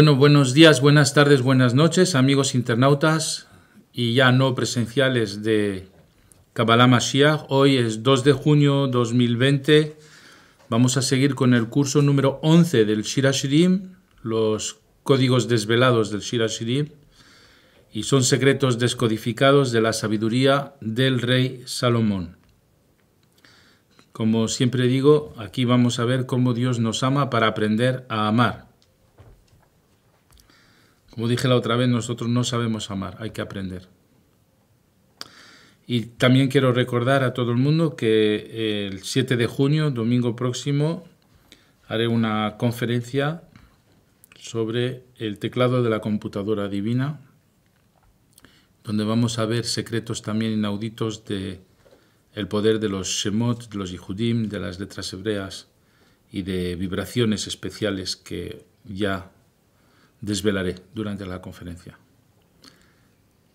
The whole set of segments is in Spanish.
Bueno, buenos días, buenas tardes, buenas noches, amigos internautas y ya no presenciales de Kabbalah Mashiach. Hoy es 2 de junio 2020. Vamos a seguir con el curso número 11 del Shirashirim, los códigos desvelados del Shirashirim, y son secretos descodificados de la sabiduría del rey Salomón. Como siempre digo, aquí vamos a ver cómo Dios nos ama para aprender a amar. Como dije la otra vez, nosotros no sabemos amar, hay que aprender. Y también quiero recordar a todo el mundo que el 7 de junio, domingo próximo, haré una conferencia sobre el teclado de la computadora divina, donde vamos a ver secretos también inauditos de poder de los Shemot, de los Yihudim, de las letras hebreas y de vibraciones especiales que ya desvelaré durante la conferencia.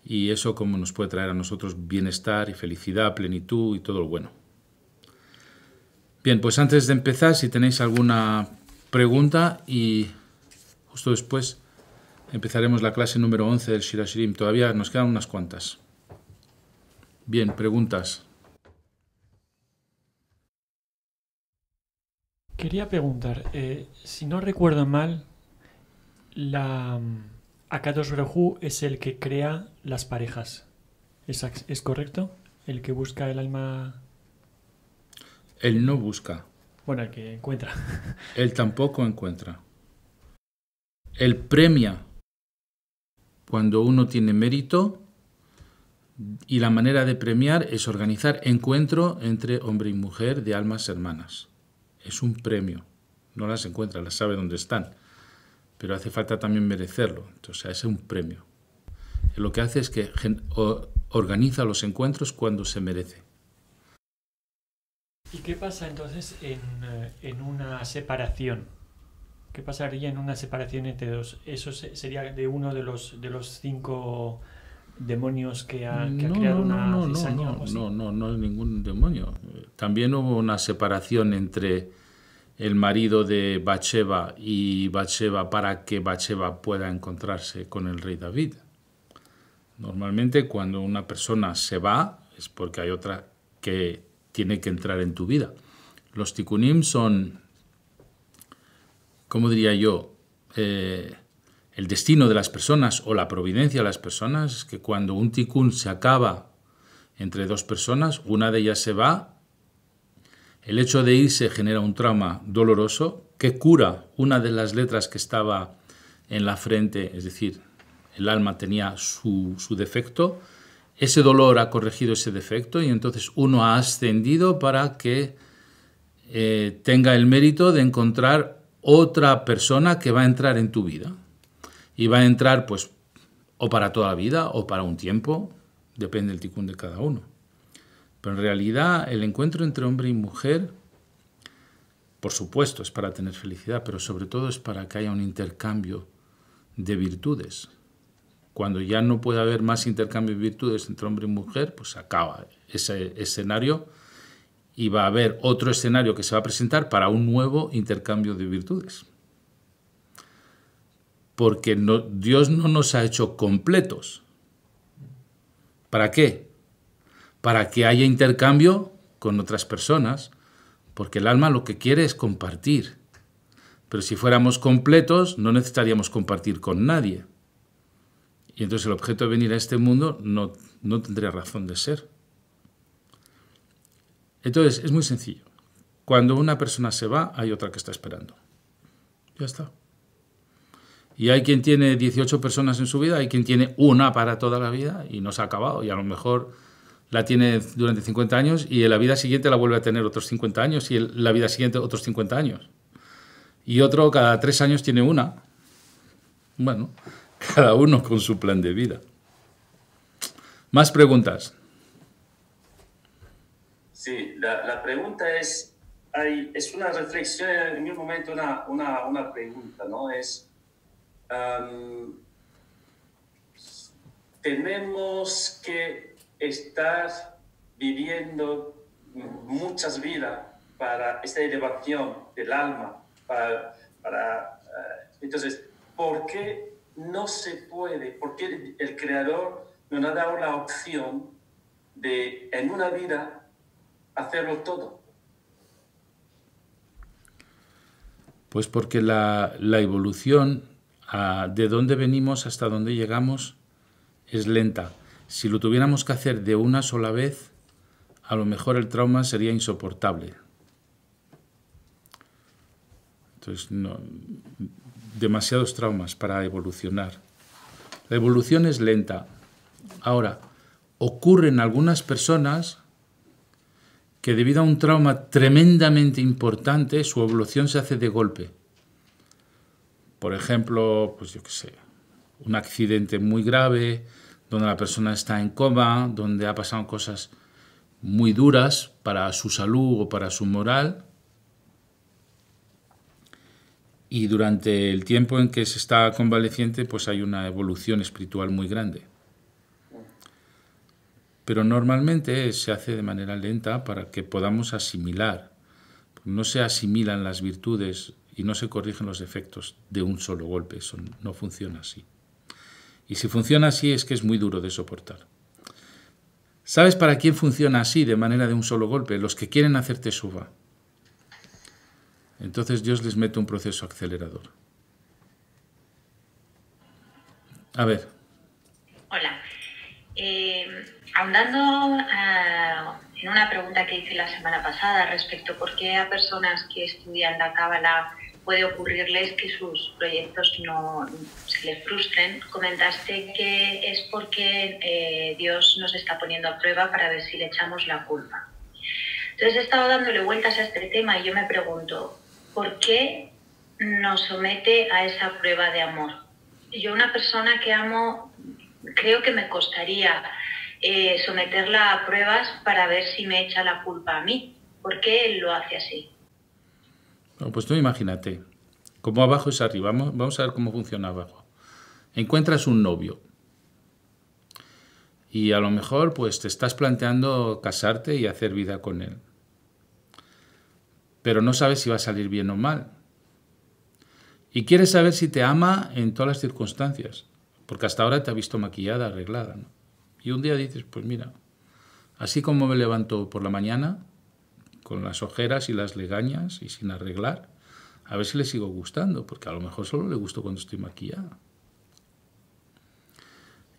Y eso como nos puede traer a nosotros bienestar y felicidad, plenitud y todo lo bueno. Bien, pues antes de empezar, si tenéis alguna pregunta y justo después empezaremos la clase número 11 del Shirashirim. Todavía nos quedan unas cuantas. Bien, preguntas. Quería preguntar, eh, si no recuerdo mal, la mm, Akados Brehu es el que crea las parejas. ¿Es, correcto? ¿El que busca el alma? Él no busca. Bueno, el que encuentra. Él tampoco encuentra. Él premia cuando uno tiene mérito y la manera de premiar es organizar encuentro entre hombre y mujer de almas hermanas. Es un premio. No las encuentra, las sabe dónde están pero hace falta también merecerlo. Entonces, es un premio. Lo que hace es que organiza los encuentros cuando se merece. ¿Y qué pasa entonces en, eh, en una separación? ¿Qué pasaría en una separación entre dos? ¿Eso sería de uno de los, de los cinco demonios que ha, creado una no, no, no, no, no, no es ningún demonio. También hubo una separación entre el marido de Bacheva y Bacheva para que Bacheva pueda encontrarse con el rey David. Normalmente cuando una persona se va es porque hay otra que tiene que entrar en tu vida. Los tikunim son, ¿cómo diría yo? Eh, el destino de las personas o la providencia de las personas es que cuando un tikun se acaba entre dos personas, una de ellas se va el hecho de irse genera un trauma doloroso que cura una de las letras que estaba en la frente, es decir, el alma tenía su, defecto, ese dolor ha corregido ese defecto y entonces uno ha ascendido para que eh, tenga el mérito de encontrar otra persona que va a entrar en tu vida. Y va a entrar pues o para toda la vida o para un tiempo, depende del ticún de cada uno. Pero en realidad el encuentro entre hombre y mujer, por supuesto, es para tener felicidad, pero sobre todo es para que haya un intercambio de virtudes. Cuando ya no puede haber más intercambio de virtudes entre hombre y mujer, pues acaba ese escenario y va a haber otro escenario que se va a presentar para un nuevo intercambio de virtudes. Porque Dios no nos ha hecho completos. ¿Para qué? para que haya intercambio con otras personas, porque el alma lo que quiere es compartir. Pero si fuéramos completos, no necesitaríamos compartir con nadie. Y entonces el objeto de venir a este mundo no, tendría razón de ser. Entonces, es muy sencillo. Cuando una persona se va, hay otra que está esperando. Ya está. Y hay quien tiene 18 personas en su vida, hay quien tiene una para toda la vida y no se ha acabado. Y a lo mejor la tiene durante 50 años y en la vida siguiente la vuelve a tener otros 50 años y en la vida siguiente otros 50 años. Y otro cada tres años tiene una. Bueno, cada uno con su plan de vida. Más preguntas. Sí, la, pregunta es, es una reflexión, en un momento una, pregunta, ¿no? Es, tenemos que estás viviendo muchas vidas para esta elevación del alma. Eh, entonces, ¿por qué no se puede? ¿Por qué el, Creador Creador nos ha dado la opción de, en una vida, hacerlo todo? Pues porque la, evolución, de dónde venimos hasta dónde llegamos, es lenta si lo tuviéramos que hacer de una sola vez, a lo mejor el trauma sería insoportable. Entonces, demasiados traumas para evolucionar. La evolución es lenta. Ahora, ocurren algunas personas que debido a un trauma tremendamente importante, su evolución se hace de golpe. Por ejemplo, pues yo qué sé, un accidente muy grave, donde la persona está en coma, donde ha pasado cosas muy duras para su salud o para su moral. Y durante el tiempo en que se está convaleciente, pues hay una evolución espiritual muy grande. Pero normalmente se hace de manera lenta para que podamos asimilar. No se asimilan las virtudes y no se corrigen los defectos de un solo golpe. Eso no funciona así. Y si funciona así es que es muy duro de soportar. ¿Sabes para quién funciona así de manera de un solo golpe? Los que quieren hacerte suba. Entonces Dios les mete un proceso acelerador. A ver. Hola. Eh, ahondando eh, en una pregunta que hice la semana pasada respecto por qué a personas que estudian la cábala puede ocurrirles que sus proyectos no se les frustren. Comentaste que es porque eh, Dios nos está poniendo a prueba para ver si le echamos la culpa. Entonces he estado dándole vueltas a este tema y yo me pregunto, ¿por qué nos somete a esa prueba de amor? Yo una persona que amo, creo que me costaría eh, someterla a pruebas para ver si me echa la culpa a mí. ¿Por qué él lo hace así? pues tú imagínate, como abajo es arriba, vamos, a ver cómo funciona abajo. Encuentras un novio y a lo mejor pues te estás planteando casarte y hacer vida con él. Pero no sabes si va a salir bien o mal. Y quieres saber si te ama en todas las circunstancias, porque hasta ahora te ha visto maquillada, arreglada. Y un día dices, pues mira, así como me levanto por la mañana, con las ojeras y las legañas y sin arreglar, a ver si le sigo gustando, porque a lo mejor solo le gusto cuando estoy maquillada.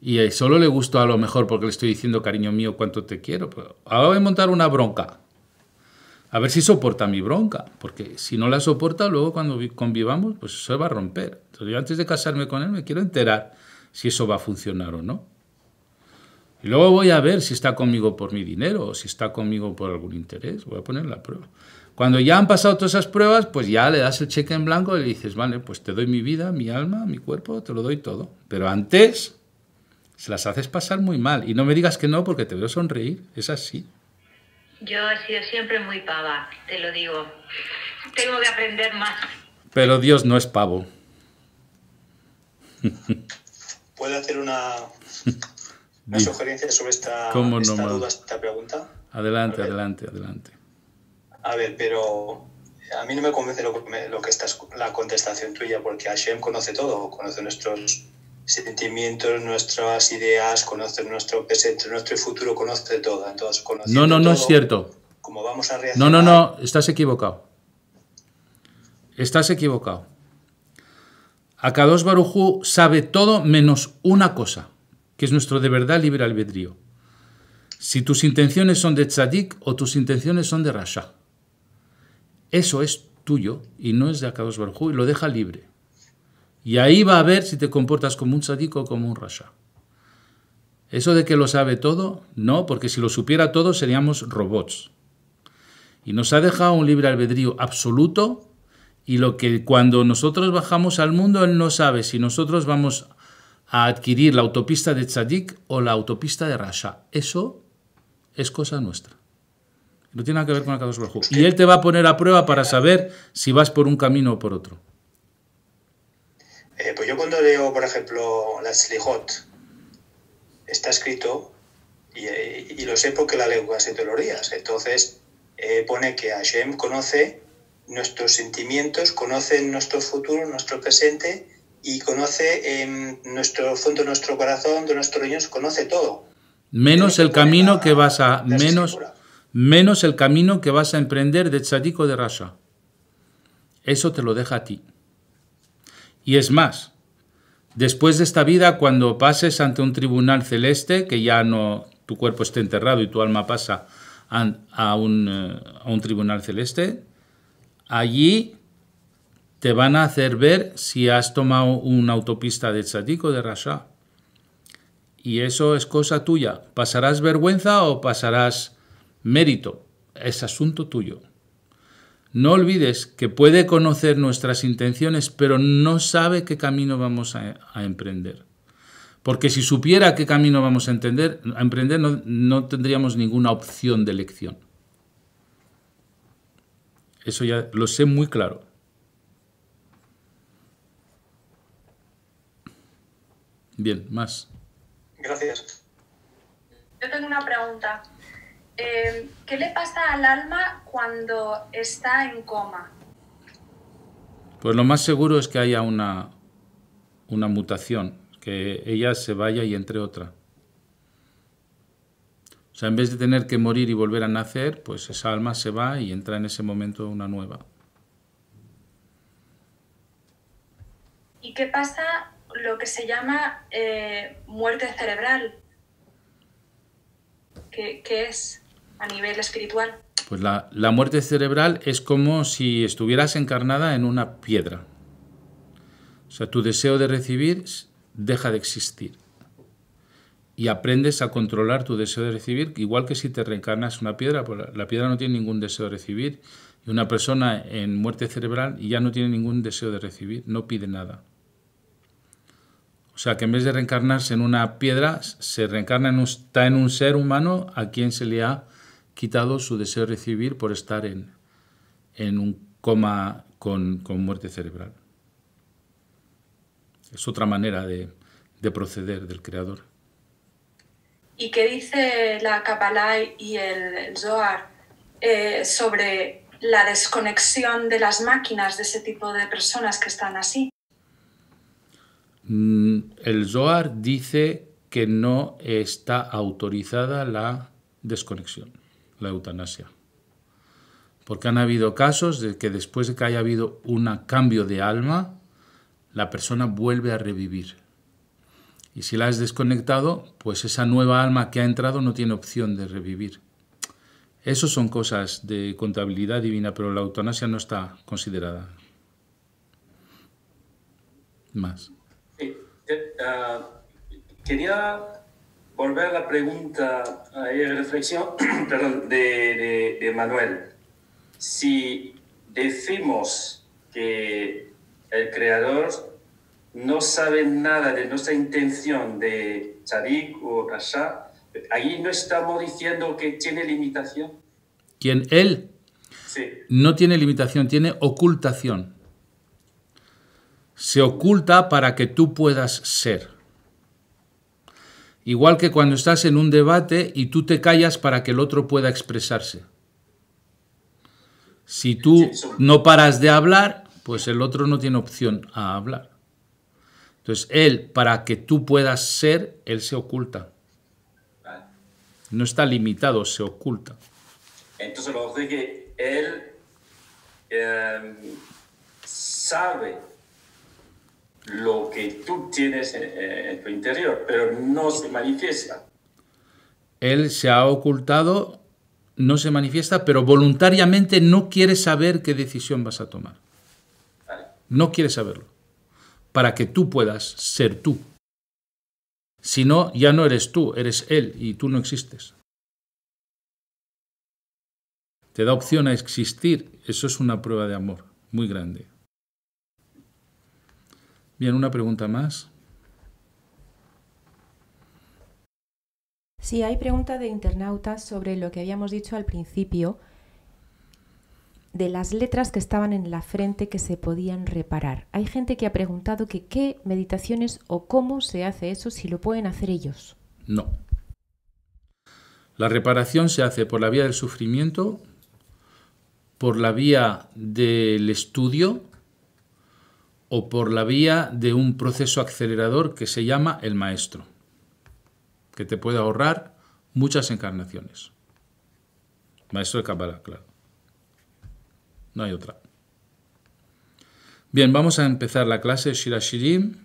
Y eh, solo le gusto a lo mejor porque le estoy diciendo, cariño mío, cuánto te quiero. ahora voy a montar una bronca. A ver si soporta mi bronca, porque si no la soporta, luego cuando convivamos, pues se va a romper. Entonces yo antes de casarme con él me quiero enterar si eso va a funcionar o no. Y luego voy a ver si está conmigo por mi dinero o si está conmigo por algún interés. Voy a poner la prueba. Cuando ya han pasado todas esas pruebas, pues ya le das el cheque en blanco y le dices, vale, pues te doy mi vida, mi alma, mi cuerpo, te lo doy todo. Pero antes se las haces pasar muy mal. Y no me digas que no porque te veo sonreír. Es así. Yo he sido siempre muy pava, te lo digo. Tengo que aprender más. Pero Dios no es pavo. Puede hacer una, ¿Una sugerencia sobre esta, esta duda, esta pregunta? Adelante, adelante, adelante. A ver, pero a mí no me convence lo, que la contestación tuya, porque Hashem conoce todo, conoce nuestros sentimientos, nuestras ideas, conoce nuestro presente, nuestro futuro, conoce todo. Entonces, no, no, no es cierto. Como vamos a reaccionar... No, no, no, estás equivocado. Estás equivocado. Akados Baruju sabe todo menos una cosa que es nuestro de verdad libre albedrío. Si tus intenciones son de tzadik o tus intenciones son de rasha. Eso es tuyo y no es de Akados Barjú y lo deja libre. Y ahí va a ver si te comportas como un tzadik o como un rasha. Eso de que lo sabe todo, no, porque si lo supiera todo seríamos robots. Y nos ha dejado un libre albedrío absoluto y lo que cuando nosotros bajamos al mundo él no sabe si nosotros vamos adquirir la autopista de Tzadik o la autopista de Rasha. Eso es cosa nuestra. No tiene nada que ver con la de Baruj Y él te va a poner a prueba para saber si vas por un camino o por otro. Eh, pues yo cuando leo, por ejemplo, la Tzlihot, está escrito, y, lo sé porque la leo hace te los entonces eh, pone que Hashem conoce nuestros sentimientos, conoce nuestro futuro, nuestro presente, y conoce en em, nuestro fondo, nuestro corazón, de nuestro riñones, conoce todo. Menos el camino que vas a menos menos el camino que vas a emprender de o de Rasha. Eso te lo deja a ti. Y es más, después de esta vida, cuando pases ante un tribunal celeste, que ya no tu cuerpo esté enterrado y tu alma pasa un, eh, a un tribunal celeste, allí te van a hacer ver si has tomado una autopista de chatico o de Rasha. Y eso es cosa tuya. ¿Pasarás vergüenza o pasarás mérito? Es asunto tuyo. No olvides que puede conocer nuestras intenciones, pero no sabe qué camino vamos a, emprender. Porque si supiera qué camino vamos a, entender, a emprender, no tendríamos ninguna opción de elección. Eso ya lo sé muy claro. Bien, más. Gracias. Yo tengo una pregunta. Eh, ¿Qué le pasa al alma cuando está en coma? Pues lo más seguro es que haya una, una mutación, que ella se vaya y entre otra. O sea, en vez de tener que morir y volver a nacer, pues esa alma se va y entra en ese momento una nueva. ¿Y qué pasa lo que se llama eh, muerte cerebral, que, es a nivel espiritual. Pues la, muerte cerebral es como si estuvieras encarnada en una piedra. O sea, tu deseo de recibir deja de existir. Y aprendes a controlar tu deseo de recibir, igual que si te reencarnas una piedra, pues la piedra no tiene ningún deseo de recibir, y una persona en muerte cerebral ya no tiene ningún deseo de recibir, no pide nada. O sea, que en vez de reencarnarse en una piedra, se reencarna en un, está en un ser humano a quien se le ha quitado su deseo de recibir por estar en, en un coma con, con, muerte cerebral. Es otra manera de, proceder del creador. ¿Y qué dice la Kabbalah y el Zohar eh, sobre la desconexión de las máquinas de ese tipo de personas que están así? Mm, el Zohar dice que no está autorizada la desconexión, la eutanasia. Porque han habido casos de que después de que haya habido un cambio de alma, la persona vuelve a revivir. Y si la has desconectado, pues esa nueva alma que ha entrado no tiene opción de revivir. Eso son cosas de contabilidad divina, pero la eutanasia no está considerada. Más. Eh, ah, quería volver a la pregunta la reflexión de, Manuel. Si decimos que el creador no sabe nada de nuestra intención de Tzadik o Rasha, ahí no estamos diciendo que tiene limitación. ¿Quién? Él. No tiene limitación, tiene ocultación se oculta para que tú puedas ser. Igual que cuando estás en un debate y tú te callas para que el otro pueda expresarse. Si tú no paras de hablar, pues el otro no tiene opción a hablar. Entonces, él, para que tú puedas ser, él se oculta. No está limitado, se oculta. Entonces, lo que es que él em, sabe lo que tú tienes eh, en, tu interior, pero no se manifiesta. Él se ha ocultado, no se manifiesta, pero voluntariamente no quiere saber qué decisión vas a tomar. No quiere saberlo. Para que tú puedas ser tú. Si no, ya no eres tú, eres Él y tú no existes. Te da opción a existir. Eso es una prueba de amor muy grande. Bien, una pregunta más. Sí, hay pregunta de internautas sobre lo que habíamos dicho al principio de las letras que estaban en la frente que se podían reparar. Hay gente que ha preguntado que qué meditaciones o cómo se hace eso, si lo pueden hacer ellos. No. La reparación se hace por la vía del sufrimiento, por la vía del estudio, o por la vía de un proceso acelerador que se llama el maestro, que te puede ahorrar muchas encarnaciones. Maestro de Kabbalah, claro. No hay otra. Bien, vamos a empezar la clase Shirashirim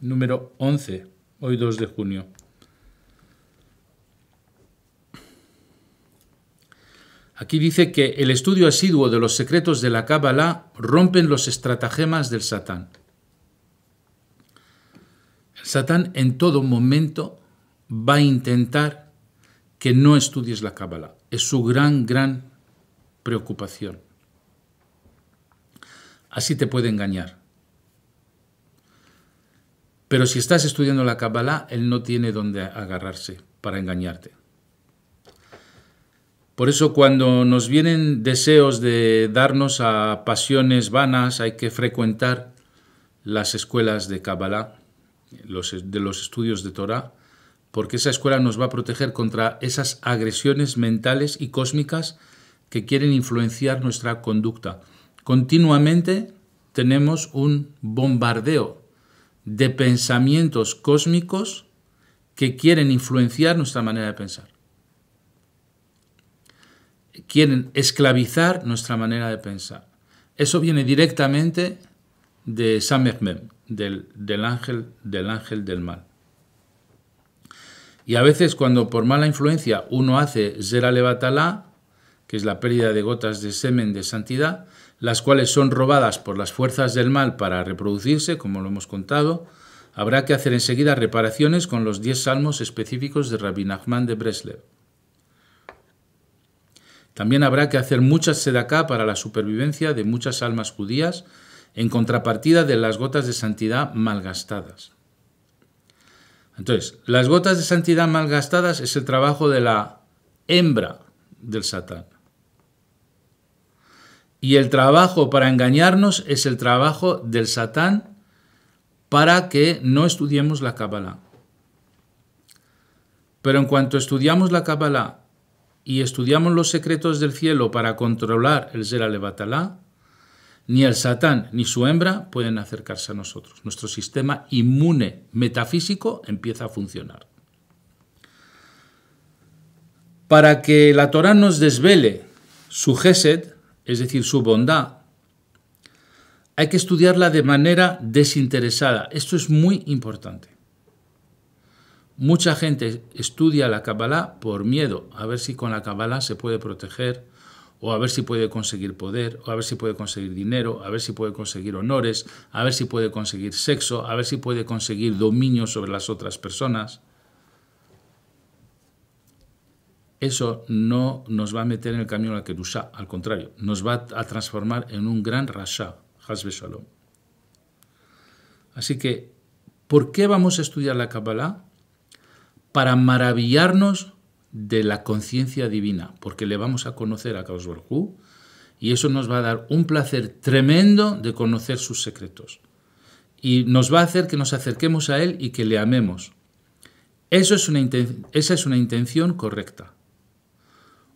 número 11, hoy 2 de junio. Aquí dice que el estudio asiduo de los secretos de la Kabbalah rompen los estratagemas del Satán. El Satán en todo momento va a intentar que no estudies la Kabbalah. Es su gran, gran preocupación. Así te puede engañar. Pero si estás estudiando la Kabbalah, él no tiene dónde agarrarse para engañarte. Por eso cuando nos vienen deseos de darnos a pasiones vanas, hay que frecuentar las escuelas de Kabbalah, los, de los estudios de Torah, porque esa escuela nos va a proteger contra esas agresiones mentales y cósmicas que quieren influenciar nuestra conducta. Continuamente tenemos un bombardeo de pensamientos cósmicos que quieren influenciar nuestra manera de pensar quieren esclavizar nuestra manera de pensar. Eso viene directamente de San del, ángel, del ángel del mal. Y a veces cuando por mala influencia uno hace Zera Levatalá, que es la pérdida de gotas de semen de santidad, las cuales son robadas por las fuerzas del mal para reproducirse, como lo hemos contado, habrá que hacer enseguida reparaciones con los diez salmos específicos de Rabbi Nachman de Breslev. También habrá que hacer muchas sedacá para la supervivencia de muchas almas judías en contrapartida de las gotas de santidad malgastadas. Entonces, las gotas de santidad malgastadas es el trabajo de la hembra del Satán. Y el trabajo para engañarnos es el trabajo del Satán para que no estudiemos la Kabbalah. Pero en cuanto estudiamos la Kabbalah y estudiamos los secretos del cielo para controlar el Zer ni el Satán ni su hembra pueden acercarse a nosotros. Nuestro sistema inmune metafísico empieza a funcionar. Para que la Torah nos desvele su gesed, es decir, su bondad, hay que estudiarla de manera desinteresada. Esto es muy importante. Mucha gente estudia la Kabbalah por miedo, a ver si con la Kabbalah se puede proteger, o a ver si puede conseguir poder, o a ver si puede conseguir dinero, a ver si puede conseguir honores, a ver si puede conseguir sexo, a ver si puede conseguir dominio sobre las otras personas. Eso no nos va a meter en el camino de la Kedusha, al contrario, nos va a transformar en un gran Rasha, Hasbe Shalom. Así que, ¿por qué vamos a estudiar la Kabbalah? para maravillarnos de la conciencia divina, porque le vamos a conocer a Kaos Borjú y eso nos va a dar un placer tremendo de conocer sus secretos. Y nos va a hacer que nos acerquemos a Él y que le amemos. Eso es una esa es una intención correcta.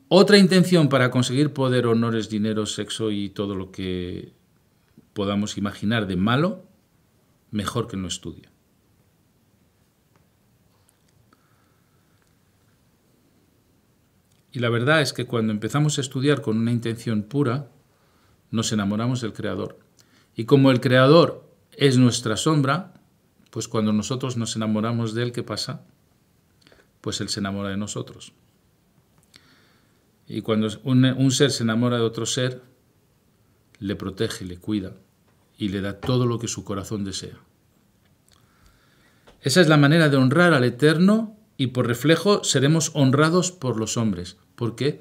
Otra intención para conseguir poder, honores, dinero, sexo y todo lo que podamos imaginar de malo, mejor que no estudie. Y la verdad es que cuando empezamos a estudiar con una intención pura, nos enamoramos del Creador. Y como el Creador es nuestra sombra, pues cuando nosotros nos enamoramos de Él, ¿qué pasa? Pues Él se enamora de nosotros. Y cuando un, ser se enamora de otro ser, le protege, le cuida y le da todo lo que su corazón desea. Esa es la manera de honrar al Eterno y por reflejo seremos honrados por los hombres. ¿Por qué?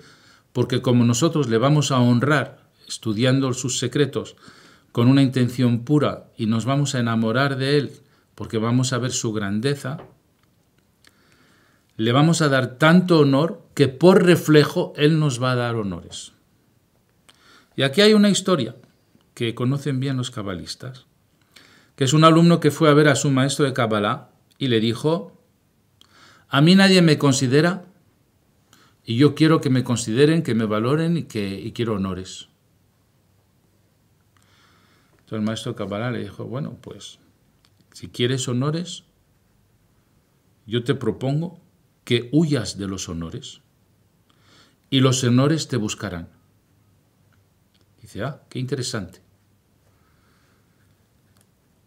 Porque como nosotros le vamos a honrar estudiando sus secretos con una intención pura y nos vamos a enamorar de Él porque vamos a ver su grandeza, le vamos a dar tanto honor que por reflejo Él nos va a dar honores. Y aquí hay una historia que conocen bien los cabalistas, que es un alumno que fue a ver a su maestro de Kabbalah y le dijo, a mí nadie me considera y yo quiero que me consideren, que me valoren y que quiero honores. Entonces el maestro Cabalá le dijo, bueno, pues si quieres honores, yo te propongo que huyas de los honores y los honores te buscarán. Dice, ah, qué interesante.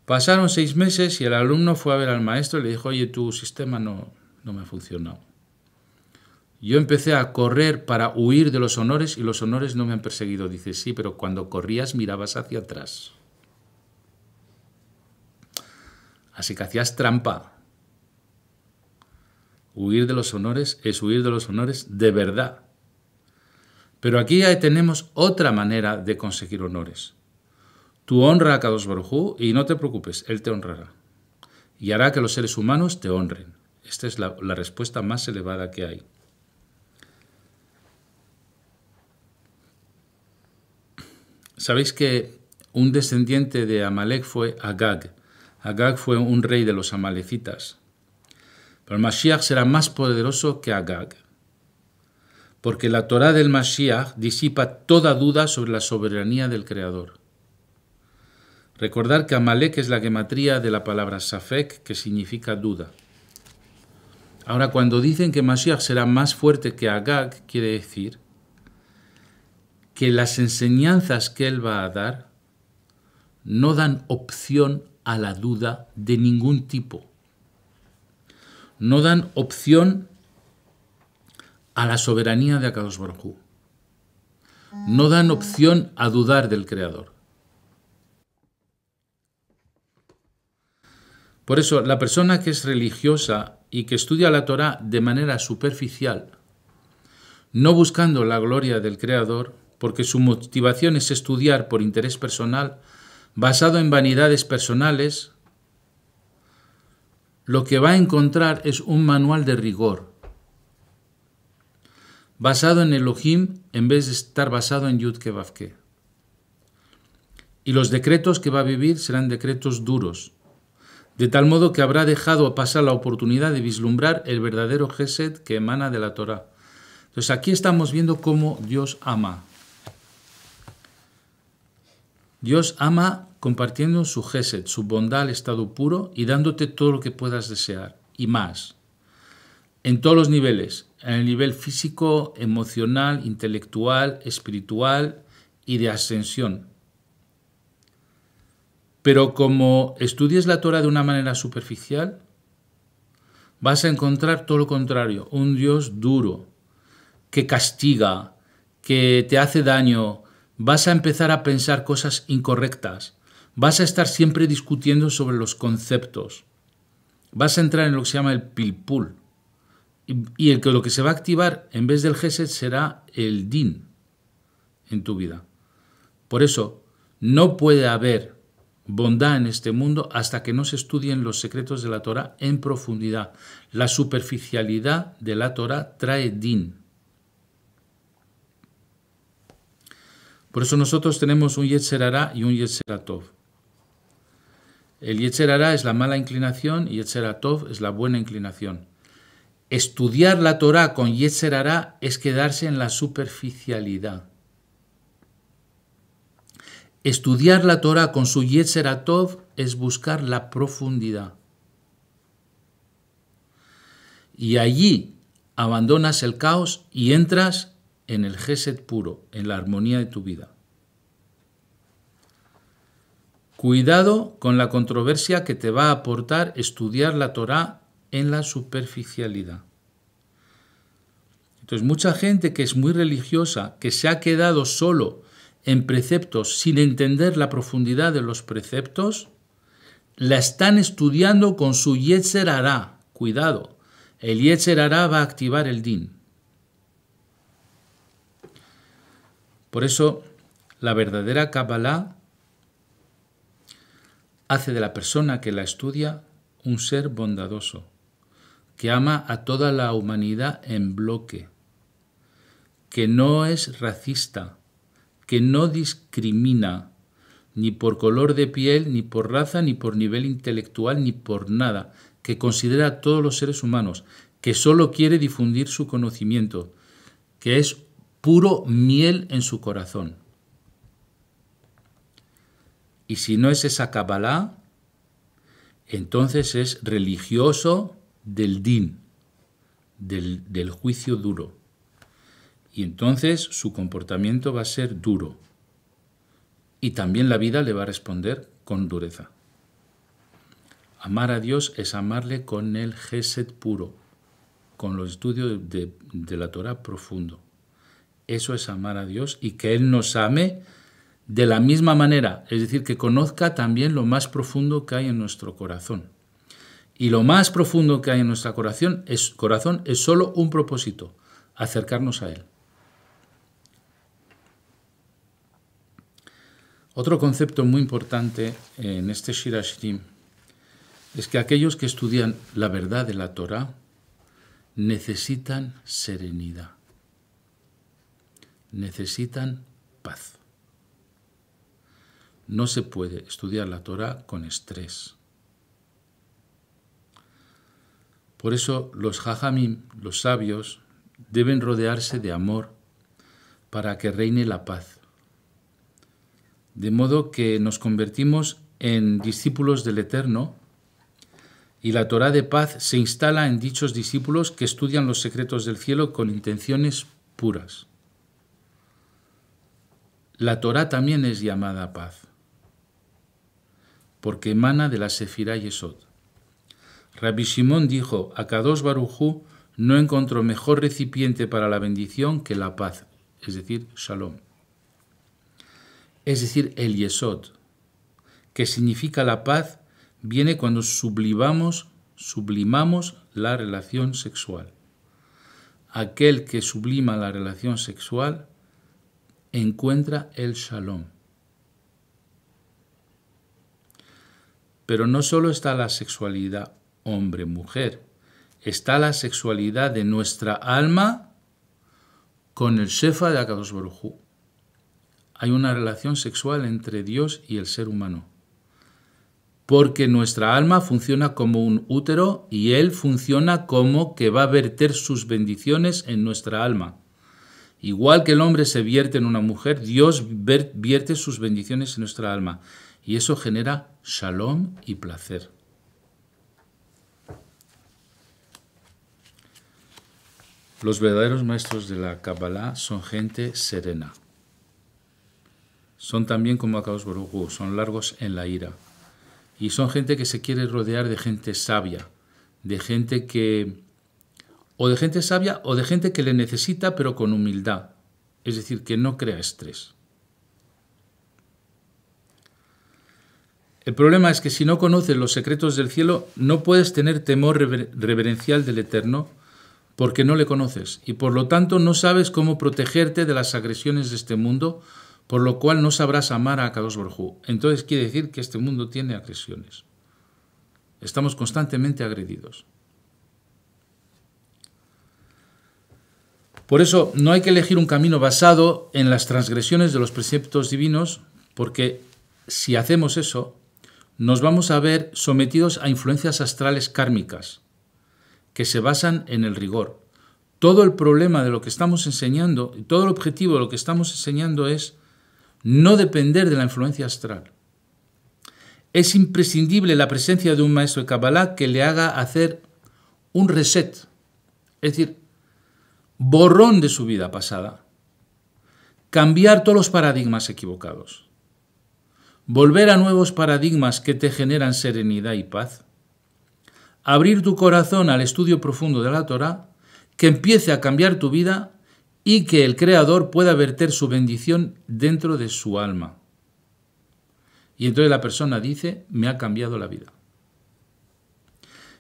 Pasaron seis meses y el alumno fue a ver al maestro y le dijo, oye, tu sistema no, no me ha funcionado. Yo empecé a correr para huir de los honores y los honores no me han perseguido. Dice, sí, pero cuando corrías mirabas hacia atrás. Así que hacías trampa. Huir de los honores es huir de los honores de verdad. Pero aquí ya tenemos otra manera de conseguir honores. Tú honra a Kadosh Baruj y no te preocupes, Él te honrará. Y hará que los seres humanos te honren. Esta es la respuesta más elevada que hay. Sabéis que un descendiente de Amalek fue Agag. Agag fue un rey de los amalecitas. Pero el Mashiach será más poderoso que Agag, porque la Torá del Mashiach disipa toda duda sobre la soberanía del Creador. Recordar que Amalek es la gematría de la palabra Safek, que significa duda. Ahora, cuando dicen que Mashiach será más fuerte que Agag, quiere decir que las enseñanzas que Él va a dar no dan opción a la duda de ningún tipo. No dan opción a la soberanía de Acados Baruj No dan opción a dudar del Creador. Por eso, la persona que es religiosa y que estudia la Torah de manera superficial, no buscando la gloria del Creador, porque su motivación es estudiar por interés personal, basado en vanidades personales, lo que va a encontrar es un manual de rigor, basado en Elohim en vez de estar basado en Yud Kevavke. Y los decretos que va a vivir serán decretos duros, de tal modo que habrá dejado pasar la oportunidad de vislumbrar el verdadero Gesed que emana de la Torah. Entonces aquí estamos viendo cómo Dios ama, Dios ama compartiendo su gesed, su bondad al estado puro y dándote todo lo que puedas desear y más. En todos los niveles, en el nivel físico, emocional, intelectual, espiritual y de ascensión. Pero como estudies la Torah de una manera superficial, vas a encontrar todo lo contrario, un Dios duro, que castiga, que te hace daño, vas a empezar a pensar cosas incorrectas, vas a estar siempre discutiendo sobre los conceptos, vas a entrar en lo que se llama el pilpul, y, el que, lo que se va a activar en vez del geset será el din en tu vida. Por eso, no puede haber bondad en este mundo hasta que no se estudien los secretos de la Torah en profundidad. La superficialidad de la Torah trae din. Por eso nosotros tenemos un Yetzer y un Yetzer El Yetzer es la mala inclinación y Yetzer Atov es la buena inclinación. Estudiar la Torah con Yetzer es quedarse en la superficialidad. Estudiar la Torah con su Yetzer es buscar la profundidad. Y allí abandonas el caos y entras en el Geset puro, en la armonía de tu vida. Cuidado con la controversia que te va a aportar estudiar la Torá en la superficialidad. Entonces, mucha gente que es muy religiosa, que se ha quedado solo en preceptos sin entender la profundidad de los preceptos, la están estudiando con su Yetzer Hará. Cuidado, el Yetzer Hará va a activar el Din. Por eso, la verdadera Kabbalah hace de la persona que la estudia un ser bondadoso, que ama a toda la humanidad en bloque, que no es racista, que no discrimina ni por color de piel, ni por raza, ni por nivel intelectual, ni por nada, que considera a todos los seres humanos, que solo quiere difundir su conocimiento, que es puro miel en su corazón. Y si no es esa Kabbalah, entonces es religioso del din, del, juicio duro. Y entonces su comportamiento va a ser duro. Y también la vida le va a responder con dureza. Amar a Dios es amarle con el Gesed puro, con los estudios de, de la Torah profundo. Eso es amar a Dios y que Él nos ame de la misma manera, es decir, que conozca también lo más profundo que hay en nuestro corazón. Y lo más profundo que hay en nuestro corazón es, corazón es solo un propósito, acercarnos a Él. Otro concepto muy importante eh, en este Shirashim es que aquellos que estudian la verdad de la Torah necesitan serenidad necesitan paz. No se puede estudiar la Torah con estrés. Por eso los hajamim, los sabios, deben rodearse de amor para que reine la paz. De modo que nos convertimos en discípulos del Eterno y la Torah de paz se instala en dichos discípulos que estudian los secretos del cielo con intenciones puras. La Torá también es llamada paz, porque emana de la Sefirá Yesod. Rabbi Shimon dijo, Kadosh Barujú no encontró mejor recipiente para la bendición que la paz, es decir, Shalom. Es decir, el Yesod, que significa la paz, viene cuando sublimamos, sublimamos la relación sexual. Aquel que sublima la relación sexual encuentra el shalom. Pero no solo está la sexualidad hombre-mujer, está la sexualidad de nuestra alma con el Shefa de Akadosh Barujú. Hay una relación sexual entre Dios y el ser humano. Porque nuestra alma funciona como un útero y Él funciona como que va a verter sus bendiciones en nuestra alma. Igual que el hombre se vierte en una mujer, Dios vierte sus bendiciones en nuestra alma. Y eso genera shalom y placer. Los verdaderos maestros de la Kabbalah son gente serena. Son también como Akaos Borugu, son largos en la ira. Y son gente que se quiere rodear de gente sabia, de gente que o de gente sabia o de gente que le necesita pero con humildad, es decir, que no crea estrés. El problema es que si no conoces los secretos del cielo, no puedes tener temor reverencial del Eterno porque no le conoces y por lo tanto no sabes cómo protegerte de las agresiones de este mundo, por lo cual no sabrás amar a Kadosh Borjú. Entonces quiere decir que este mundo tiene agresiones. Estamos constantemente agredidos. Por eso no hay que elegir un camino basado en las transgresiones de los preceptos divinos, porque si hacemos eso, nos vamos a ver sometidos a influencias astrales kármicas, que se basan en el rigor. Todo el problema de lo que estamos enseñando, y todo el objetivo de lo que estamos enseñando es no depender de la influencia astral. Es imprescindible la presencia de un maestro de Kabbalah que le haga hacer un reset, es decir, borrón de su vida pasada, cambiar todos los paradigmas equivocados, volver a nuevos paradigmas que te generan serenidad y paz, abrir tu corazón al estudio profundo de la Torah, que empiece a cambiar tu vida y que el Creador pueda verter su bendición dentro de su alma. Y entonces la persona dice, me ha cambiado la vida.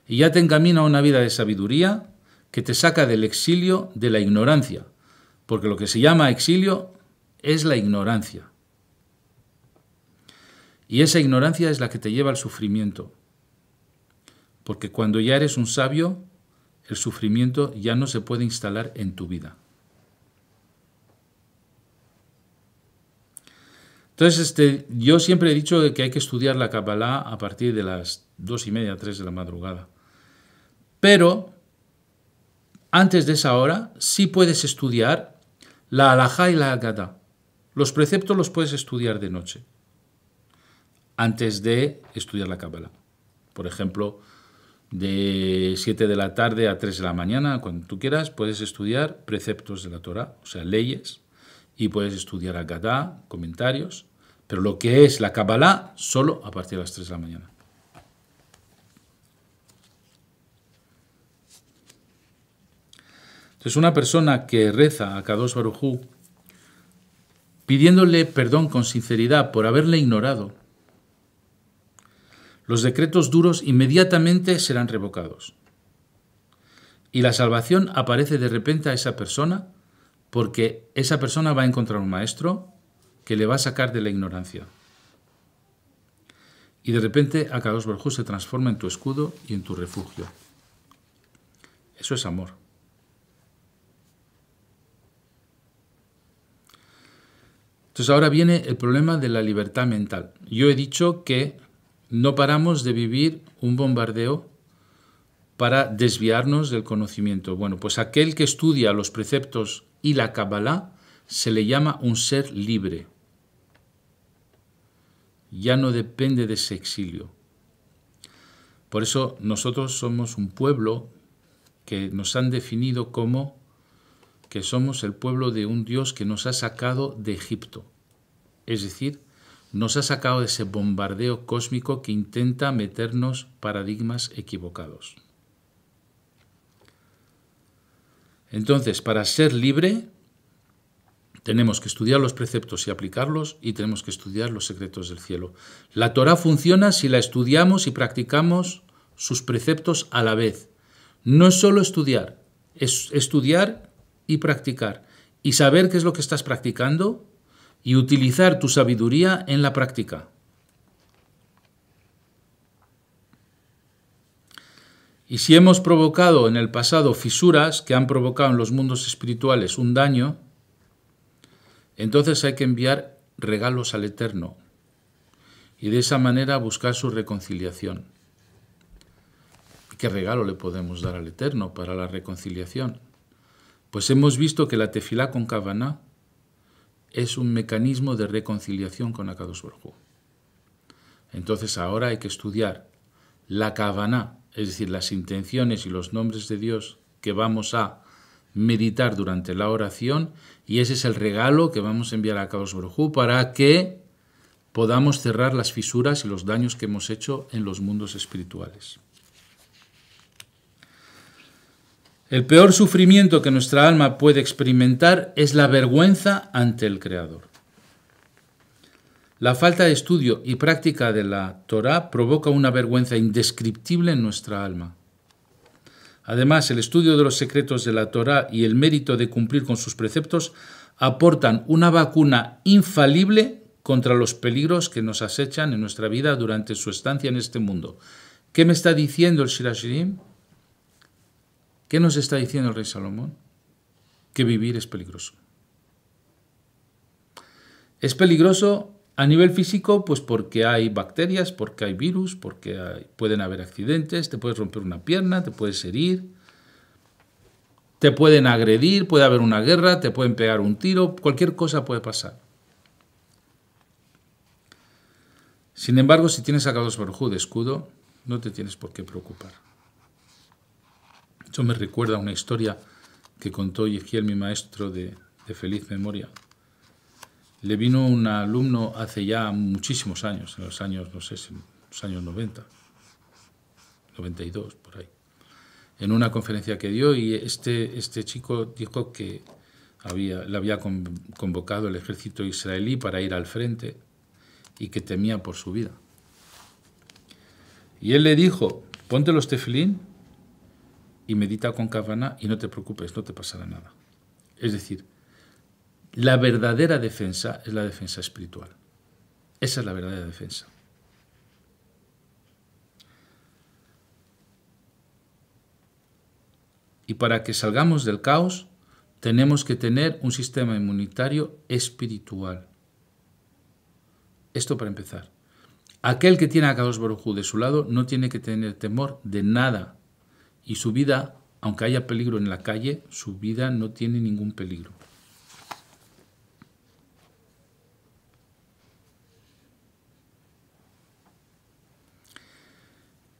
Y ya te encamina a una vida de sabiduría, que te saca del exilio de la ignorancia, porque lo que se llama exilio es la ignorancia. Y esa ignorancia es la que te lleva al sufrimiento, porque cuando ya eres un sabio, el sufrimiento ya no se puede instalar en tu vida. Entonces, este, yo siempre he dicho que hay que estudiar la Kabbalah a partir de las dos y media, tres de la madrugada. Pero antes de esa hora sí puedes estudiar la alajá y la agadá. Los preceptos los puedes estudiar de noche, antes de estudiar la cábala Por ejemplo, de 7 de la tarde a 3 de la mañana, cuando tú quieras, puedes estudiar preceptos de la Torah, o sea, leyes, y puedes estudiar Agadá, comentarios, pero lo que es la cábala solo a partir de las 3 de la mañana. Es una persona que reza a Kadosh Barujú pidiéndole perdón con sinceridad por haberle ignorado, los decretos duros inmediatamente serán revocados. Y la salvación aparece de repente a esa persona porque esa persona va a encontrar un maestro que le va a sacar de la ignorancia. Y de repente Kadosh Baruju se transforma en tu escudo y en tu refugio. Eso es amor. Entonces ahora viene el problema de la libertad mental. Yo he dicho que no paramos de vivir un bombardeo para desviarnos del conocimiento. Bueno, pues aquel que estudia los preceptos y la Kabbalah se le llama un ser libre. Ya no depende de ese exilio. Por eso nosotros somos un pueblo que nos han definido como que somos el pueblo de un Dios que nos ha sacado de Egipto. Es decir, nos ha sacado de ese bombardeo cósmico que intenta meternos paradigmas equivocados. Entonces, para ser libre, tenemos que estudiar los preceptos y aplicarlos y tenemos que estudiar los secretos del cielo. La Torah funciona si la estudiamos y practicamos sus preceptos a la vez. No es solo estudiar, es estudiar y practicar. Y saber qué es lo que estás practicando y utilizar tu sabiduría en la práctica. Y si hemos provocado en el pasado fisuras que han provocado en los mundos espirituales un daño, entonces hay que enviar regalos al Eterno y de esa manera buscar su reconciliación. ¿Qué regalo le podemos dar al Eterno para la reconciliación? Pues hemos visto que la tefilá con Kavaná es un mecanismo de reconciliación con Akados Baruj Entonces ahora hay que estudiar la Kavaná, es decir, las intenciones y los nombres de Dios que vamos a meditar durante la oración y ese es el regalo que vamos a enviar a Akados Baruj para que podamos cerrar las fisuras y los daños que hemos hecho en los mundos espirituales. El peor sufrimiento que nuestra alma puede experimentar es la vergüenza ante el Creador. La falta de estudio y práctica de la Torá provoca una vergüenza indescriptible en nuestra alma. Además, el estudio de los secretos de la Torá y el mérito de cumplir con sus preceptos aportan una vacuna infalible contra los peligros que nos acechan en nuestra vida durante su estancia en este mundo. ¿Qué me está diciendo el Shirashirim? ¿Qué nos está diciendo el rey Salomón? Que vivir es peligroso. Es peligroso a nivel físico, pues porque hay bacterias, porque hay virus, porque pueden haber accidentes, te puedes romper una pierna, te puedes herir, te pueden agredir, puede haber una guerra, te pueden pegar un tiro, cualquier cosa puede pasar. Sin embargo, si tienes a Carlos Barujú de escudo, no te tienes por qué preocupar. Eso me recuerda una historia que contó Yehiel, mi maestro de, feliz memoria. Le vino un alumno hace ya muchísimos años, en los años, no sé, en los años 90, 92, por ahí, en una conferencia que dio y este, este chico dijo que había, le había convocado el ejército israelí para ir al frente y que temía por su vida. Y él le dijo, ponte los tefilín y medita con Kavana y no te preocupes, no te pasará nada. Es decir, la verdadera defensa es la defensa espiritual. Esa es la verdadera defensa. Y para que salgamos del caos, tenemos que tener un sistema inmunitario espiritual. Esto para empezar. Aquel que tiene a Kadosh Baruj de su lado no tiene que tener temor de nada, y su vida, aunque haya peligro en la calle, su vida no tiene ningún peligro.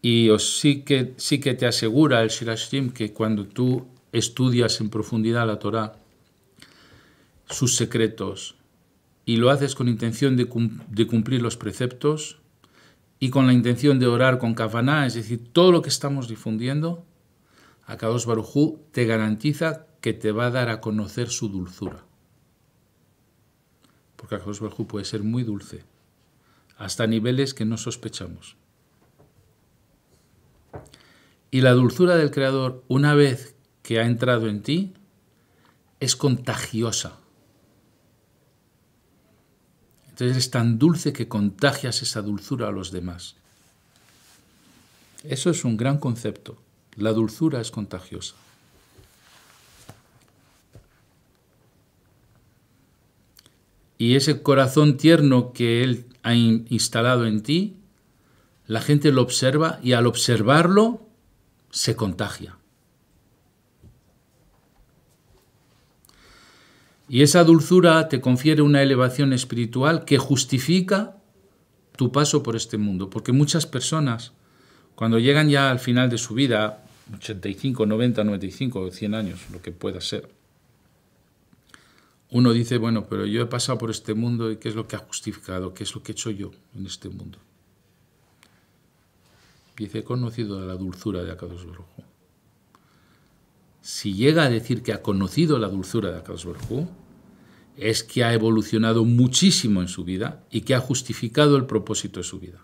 Y os, sí, que, sí que te asegura el Shirashim que cuando tú estudias en profundidad la Torah, sus secretos, y lo haces con intención de, cumplir los preceptos y con la intención de orar con kafaná, es decir, todo lo que estamos difundiendo, Akados Barujú te garantiza que te va a dar a conocer su dulzura. Porque Akados Barujú puede ser muy dulce, hasta niveles que no sospechamos. Y la dulzura del Creador, una vez que ha entrado en ti, es contagiosa. Entonces es tan dulce que contagias esa dulzura a los demás. Eso es un gran concepto. La dulzura es contagiosa. Y ese corazón tierno que Él ha instalado en ti, la gente lo observa y al observarlo se contagia. Y esa dulzura te confiere una elevación espiritual que justifica tu paso por este mundo, porque muchas personas, cuando llegan ya al final de su vida, 85, 90, 95, 100 años, lo que pueda ser. Uno dice, bueno, pero yo he pasado por este mundo y qué es lo que ha justificado, qué es lo que he hecho yo en este mundo. dice, he conocido la dulzura de Akados Si llega a decir que ha conocido la dulzura de Akados es que ha evolucionado muchísimo en su vida y que ha justificado el propósito de su vida.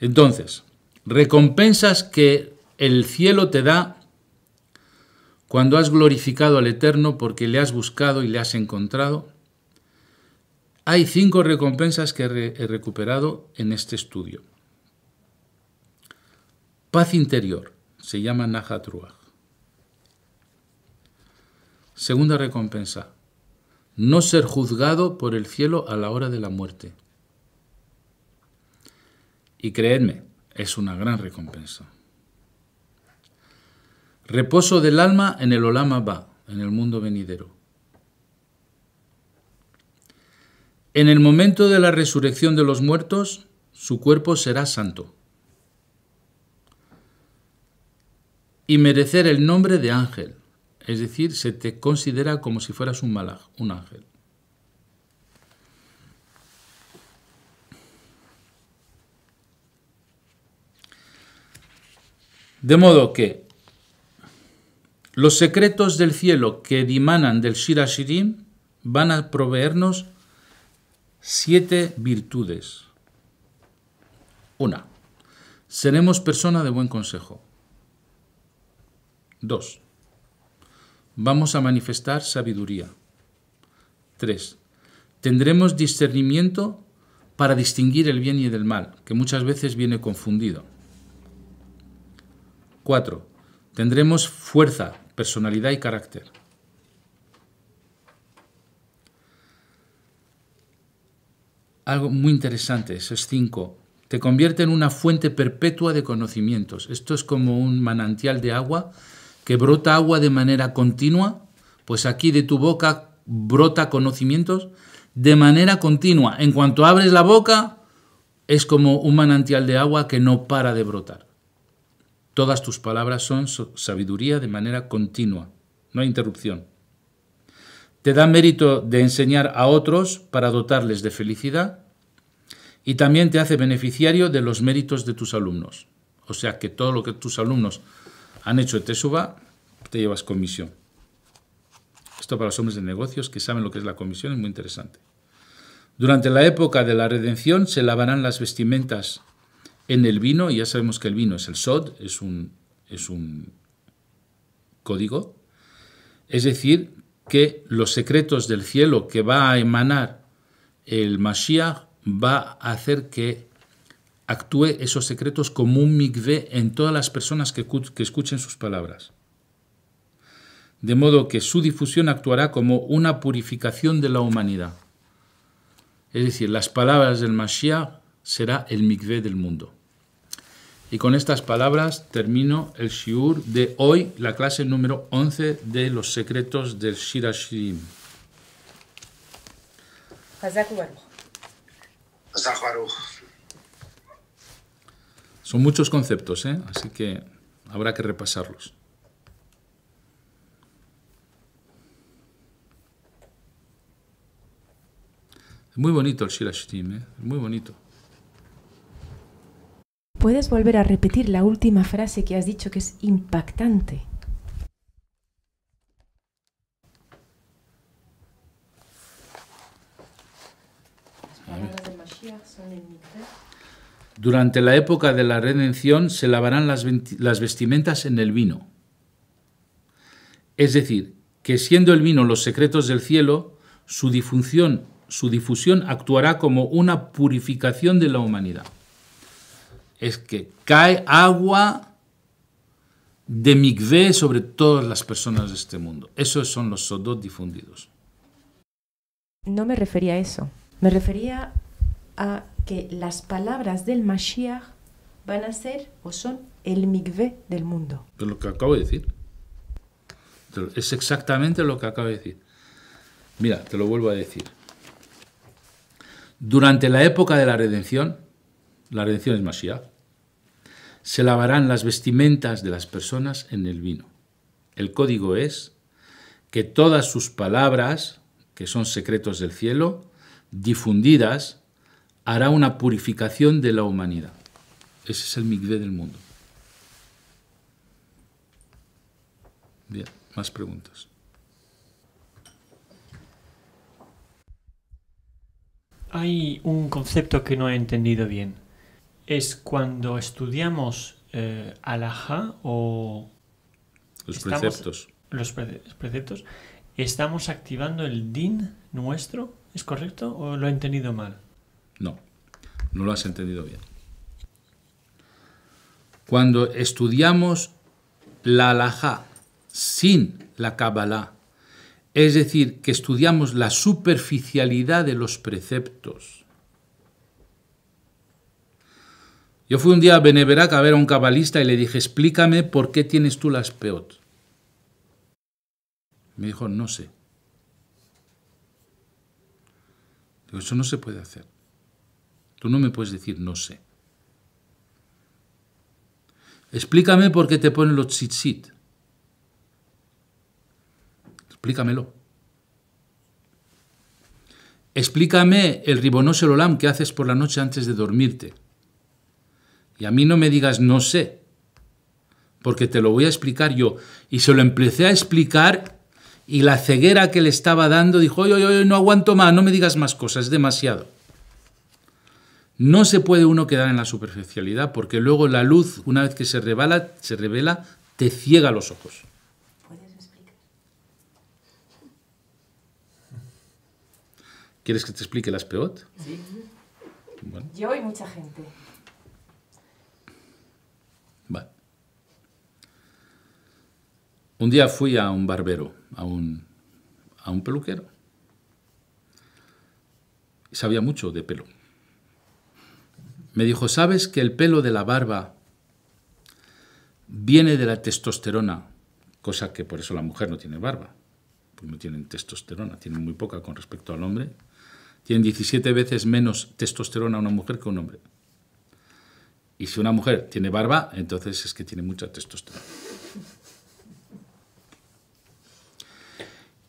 Entonces, recompensas que el cielo te da cuando has glorificado al Eterno porque le has buscado y le has encontrado. Hay cinco recompensas que he recuperado en este estudio. Paz interior, se llama Nahat Segunda recompensa, no ser juzgado por el cielo a la hora de la muerte. Y creedme, es una gran recompensa. Reposo del alma en el Olama va, en el mundo venidero. En el momento de la resurrección de los muertos, su cuerpo será santo y merecer el nombre de ángel, es decir, se te considera como si fueras un malaj, un ángel. De modo que los secretos del cielo que dimanan del Shirin van a proveernos siete virtudes. Una, seremos persona de buen consejo. Dos, vamos a manifestar sabiduría. Tres, tendremos discernimiento para distinguir el bien y el mal, que muchas veces viene confundido. 4. Tendremos fuerza, personalidad y carácter. Algo muy interesante, es 5. Te convierte en una fuente perpetua de conocimientos. Esto es como un manantial de agua que brota agua de manera continua. Pues aquí de tu boca brota conocimientos de manera continua. En cuanto abres la boca, es como un manantial de agua que no para de brotar. Todas tus palabras son sabiduría de manera continua, no hay interrupción. Te da mérito de enseñar a otros para dotarles de felicidad y también te hace beneficiario de los méritos de tus alumnos. O sea que todo lo que tus alumnos han hecho te suba, te llevas comisión. Esto para los hombres de negocios que saben lo que es la comisión es muy interesante. Durante la época de la redención se lavarán las vestimentas en el vino, ya sabemos que el vino es el SOD, es un, es un código, es decir, que los secretos del cielo que va a emanar el Mashiach va a hacer que actúe esos secretos como un mikveh en todas las personas que, escuchen sus palabras. De modo que su difusión actuará como una purificación de la humanidad. Es decir, las palabras del Mashiach será el mikveh del mundo. Y con estas palabras termino el shiur de hoy, la clase número 11 de los secretos del Shirashirim. Son muchos conceptos, ¿eh? así que habrá que repasarlos. Es Muy bonito el Shirashirim, ¿eh? muy bonito. ¿Puedes volver a repetir la última frase que has dicho que es impactante? Durante la época de la redención se lavarán las, las, vestimentas en el vino. Es decir, que siendo el vino los secretos del cielo, su difusión, su difusión actuará como una purificación de la humanidad es que cae agua de Migvé sobre todas las personas de este mundo. Esos son los Sodot difundidos. No me refería a eso. Me refería a que las palabras del Mashiach van a ser o son el Migvé del mundo. Es lo que acabo de decir. Es exactamente lo que acabo de decir. Mira, te lo vuelvo a decir. Durante la época de la redención, la redención es Mashiach. Se lavarán las vestimentas de las personas en el vino. El código es que todas sus palabras, que son secretos del cielo, difundidas, hará una purificación de la humanidad. Ese es el mikvé del mundo. Bien, más preguntas. Hay un concepto que no he entendido bien es cuando estudiamos eh, o... Los preceptos. ¿Estamos activando el din nuestro? ¿Es correcto o lo he entendido mal? No, no lo has entendido bien. Cuando estudiamos la alajá sin la Kabbalah, es decir, que estudiamos la superficialidad de los preceptos, Yo fui un día a Beneverac a ver a un cabalista y le dije, explícame por qué tienes tú las peot. Me dijo, no sé. Digo, eso no se puede hacer. Tú no me puedes decir, no sé. Explícame por qué te ponen los tzitzit. Explícamelo. Explícame el ribonoso olam que haces por la noche antes de dormirte. Y a mí no me digas no sé, porque te lo voy a explicar yo. Y se lo empecé a explicar y la ceguera que le estaba dando dijo, oye, oye, no aguanto más, no me digas más cosas, es demasiado. No se puede uno quedar en la superficialidad, porque luego la luz, una vez que se revela, se revela te ciega los ojos. ¿Quieres que te explique las peot? Sí. Yo y mucha gente. Un día fui a un barbero, a un, peluquero. Y sabía mucho de pelo. Me dijo, ¿sabes que el pelo de la barba viene de la testosterona? Cosa que por eso la mujer no tiene barba, porque no tienen testosterona, tienen muy poca con respecto al hombre. Tienen 17 veces menos testosterona una mujer que un hombre. Y si una mujer tiene barba, entonces es que tiene mucha testosterona.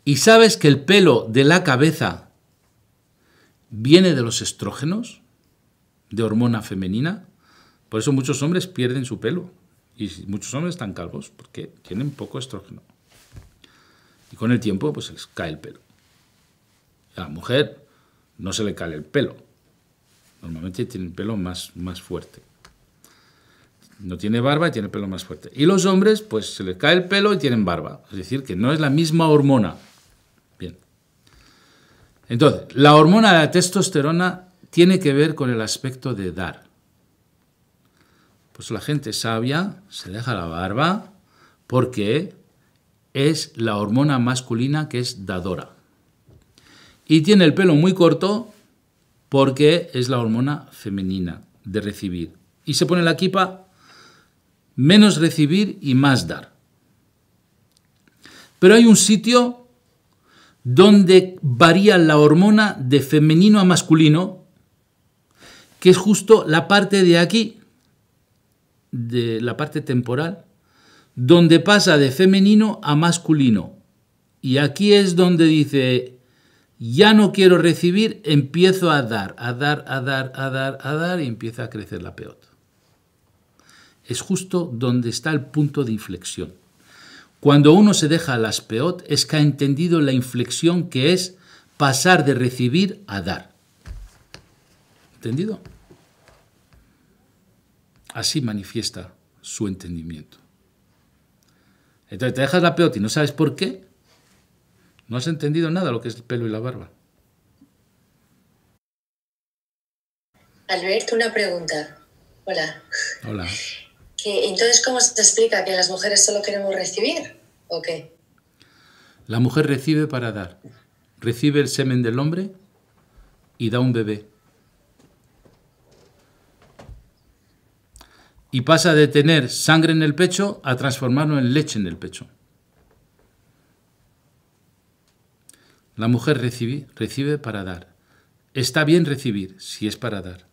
¿Y sabes que el pelo de la cabeza viene de los estrógenos, de hormona femenina? Por eso muchos hombres pierden su pelo. Y muchos hombres están calvos porque tienen poco estrógeno. Y con el tiempo, pues les cae el pelo. A la mujer no se le cae el pelo. Normalmente tiene el pelo más, más fuerte. No tiene barba y tiene pelo más fuerte. Y los hombres, pues se les cae el pelo y tienen barba. Es decir, que no es la misma hormona. Entonces, la hormona de la testosterona tiene que ver con el aspecto de dar. Pues la gente sabia se deja la barba porque es la hormona masculina que es dadora. Y tiene el pelo muy corto porque es la hormona femenina de recibir. Y se pone la equipa menos recibir y más dar. Pero hay un sitio donde varía la hormona de femenino a masculino, que es justo la parte de aquí, de la parte temporal, donde pasa de femenino a masculino. Y aquí es donde dice, ya no quiero recibir, empiezo a dar, a dar, a dar, a dar, a dar, y empieza a crecer la peota. Es justo donde está el punto de inflexión. Cuando uno se deja las peot es que ha entendido la inflexión que es pasar de recibir a dar. ¿Entendido? Así manifiesta su entendimiento. Entonces te dejas la peot y no sabes por qué. No has entendido nada lo que es el pelo y la barba. Alberto, una pregunta. Hola. Hola. entonces, ¿cómo se explica que las mujeres solo queremos recibir? Ok. La mujer recibe para dar. Recibe el semen del hombre y da un bebé. Y pasa de tener sangre en el pecho a transformarlo en leche en el pecho. La mujer recibe, recibe para dar. Está bien recibir si es para dar.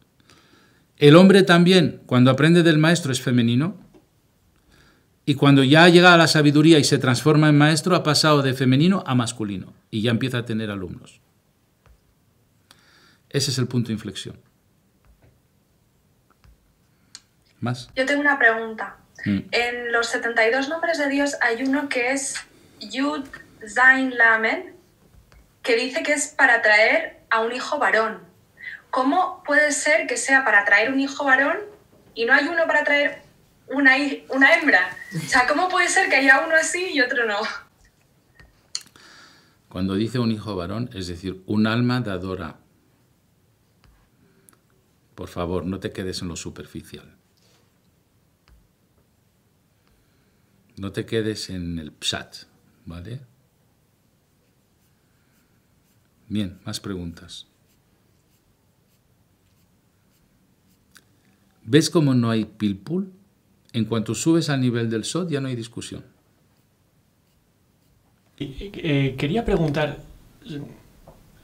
El hombre también, cuando aprende del maestro, es femenino y cuando ya llega a la sabiduría y se transforma en maestro, ha pasado de femenino a masculino y ya empieza a tener alumnos. Ese es el punto de inflexión. ¿Más? Yo tengo una pregunta. Mm. En los 72 nombres de Dios hay uno que es Yud Zain Lamen, que dice que es para traer a un hijo varón. ¿Cómo puede ser que sea para traer un hijo varón y no hay uno para traer una, una hembra. O sea, ¿cómo puede ser que haya uno así y otro no? Cuando dice un hijo varón, es decir, un alma dadora. Por favor, no te quedes en lo superficial. No te quedes en el psat, ¿vale? Bien, más preguntas. ¿Ves cómo no hay pilpul? En cuanto subes al nivel del SOT ya no hay discusión. Eh, quería preguntar,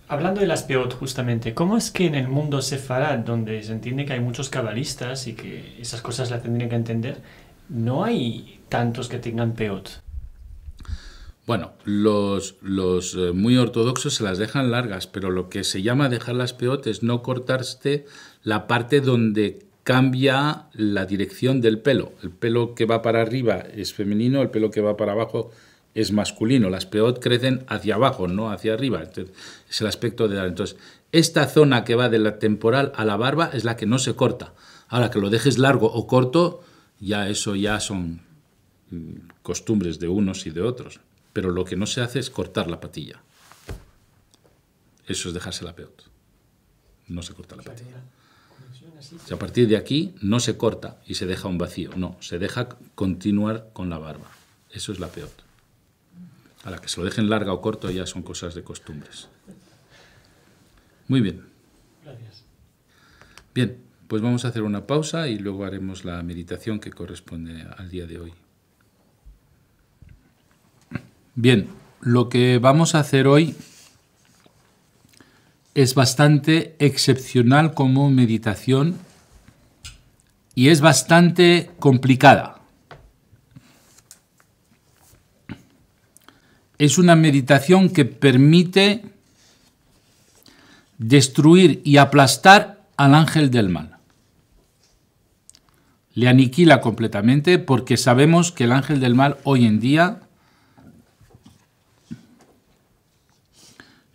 hablando de las peot justamente, ¿cómo es que en el mundo sefarad, donde se entiende que hay muchos cabalistas y que esas cosas las tendrían que entender, no hay tantos que tengan peot? Bueno, los, eh, muy ortodoxos se las dejan largas, pero lo que se llama dejar las peot es no cortarte la parte donde cambia la dirección del pelo. El pelo que va para arriba es femenino, el pelo que va para abajo es masculino. Las peot crecen hacia abajo, no hacia arriba. es el aspecto de Entonces, esta zona que va de la temporal a la barba es la que no se corta. Ahora que lo dejes largo o corto, ya eso ya son mm, costumbres de unos y de otros. Pero lo que no se hace es cortar la patilla. Eso es dejarse la peot. No se corta la patilla a partir de aquí no se corta y se deja un vacío, no, se deja continuar con la barba. Eso es la peor. A la que se lo dejen larga o corto ya son cosas de costumbres. Muy bien. Gracias. Bien, pues vamos a hacer una pausa y luego haremos la meditación que corresponde al día de hoy. Bien, lo que vamos a hacer hoy es bastante excepcional como meditación y es bastante complicada. Es una meditación que permite destruir y aplastar al ángel del mal. Le aniquila completamente porque sabemos que el ángel del mal hoy en día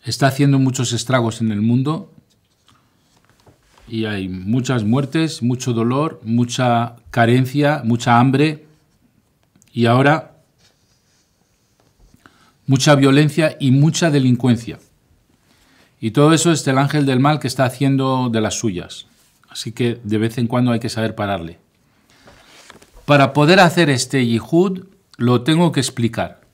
está haciendo muchos estragos en el mundo y hay muchas muertes, mucho dolor, mucha carencia, mucha hambre y ahora mucha violencia y mucha delincuencia. Y todo eso es el ángel del mal que está haciendo de las suyas. Así que de vez en cuando hay que saber pararle. Para poder hacer este yihud lo tengo que explicar.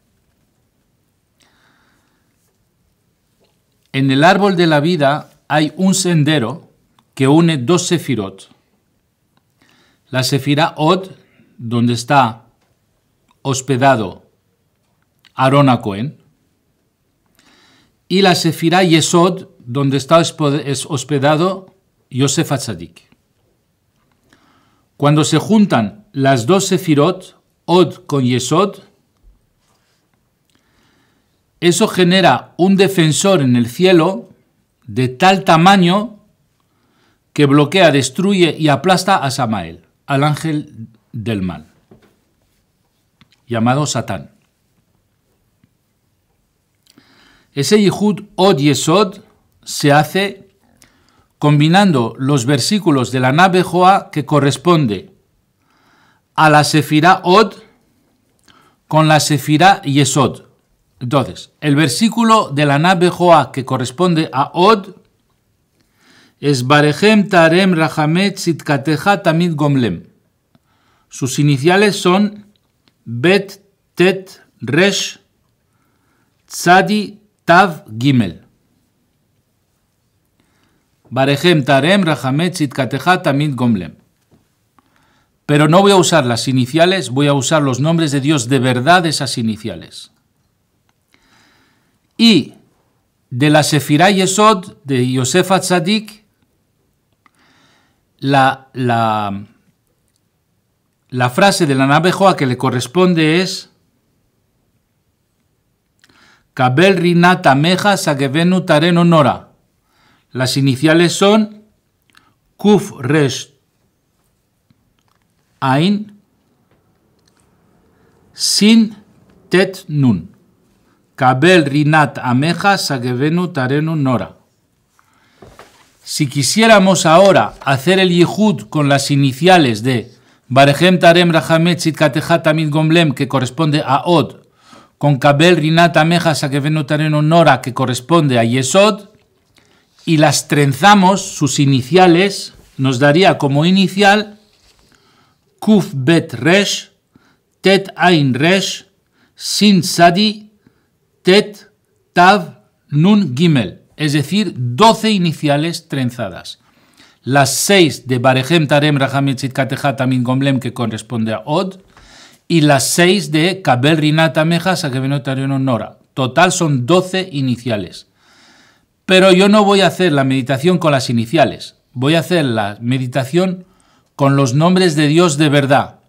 En el árbol de la vida hay un sendero que une dos sefirot. La sefira Od, donde está hospedado Aarón Cohen, y la sefira Yesod, donde está hospedado Yosef Atzadik. Cuando se juntan las dos sefirot, Od con Yesod, eso genera un defensor en el cielo de tal tamaño que bloquea, destruye y aplasta a Samael, al ángel del mal, llamado Satán. Ese Yehud od Yesod se hace combinando los versículos de la nave Joa que corresponde a la Sefirá Od con la Sefirá Yesod. Entonces, el versículo de la nave Joa que corresponde a Od es Barehem Tarem Rahamet Sitkateja Tamid Gomlem. Sus iniciales son Bet Tet Resh Tzadi Tav Gimel. Barehem Tarem Rahamet Sitkateja Tamid Gomlem. Pero no voy a usar las iniciales, voy a usar los nombres de Dios de verdad, esas iniciales y de la Sefirá Yesod de Yosef Atzadik, la, la, la frase de la nave Joa que le corresponde es Kabel Rinata Meja Sagevenu tareno Honora. Las iniciales son Kuf Resh Ain Sin Tet Nun. Kabel Rinat Ameja Sagevenu Tarenu Nora. Si quisiéramos ahora hacer el Yihud con las iniciales de Barehem Tarem Rahamet Gomlem, que corresponde a Od, con Kabel Rinat Ameja Sagevenu Tarenu Nora, que corresponde a Yesod, y las trenzamos, sus iniciales, nos daría como inicial Kuf Bet Resh, Tet Ain Resh, Sin Sadi, Tet, Tav, Nun, Gimel, es decir, 12 iniciales trenzadas. Las seis de Barehem, Tarem, Raham, Kateja, amin Gomlem, que corresponde a Od, y las seis de Kabel, Rinata, Meja, Nora. Total son 12 iniciales. Pero yo no voy a hacer la meditación con las iniciales, voy a hacer la meditación con los nombres de Dios de verdad.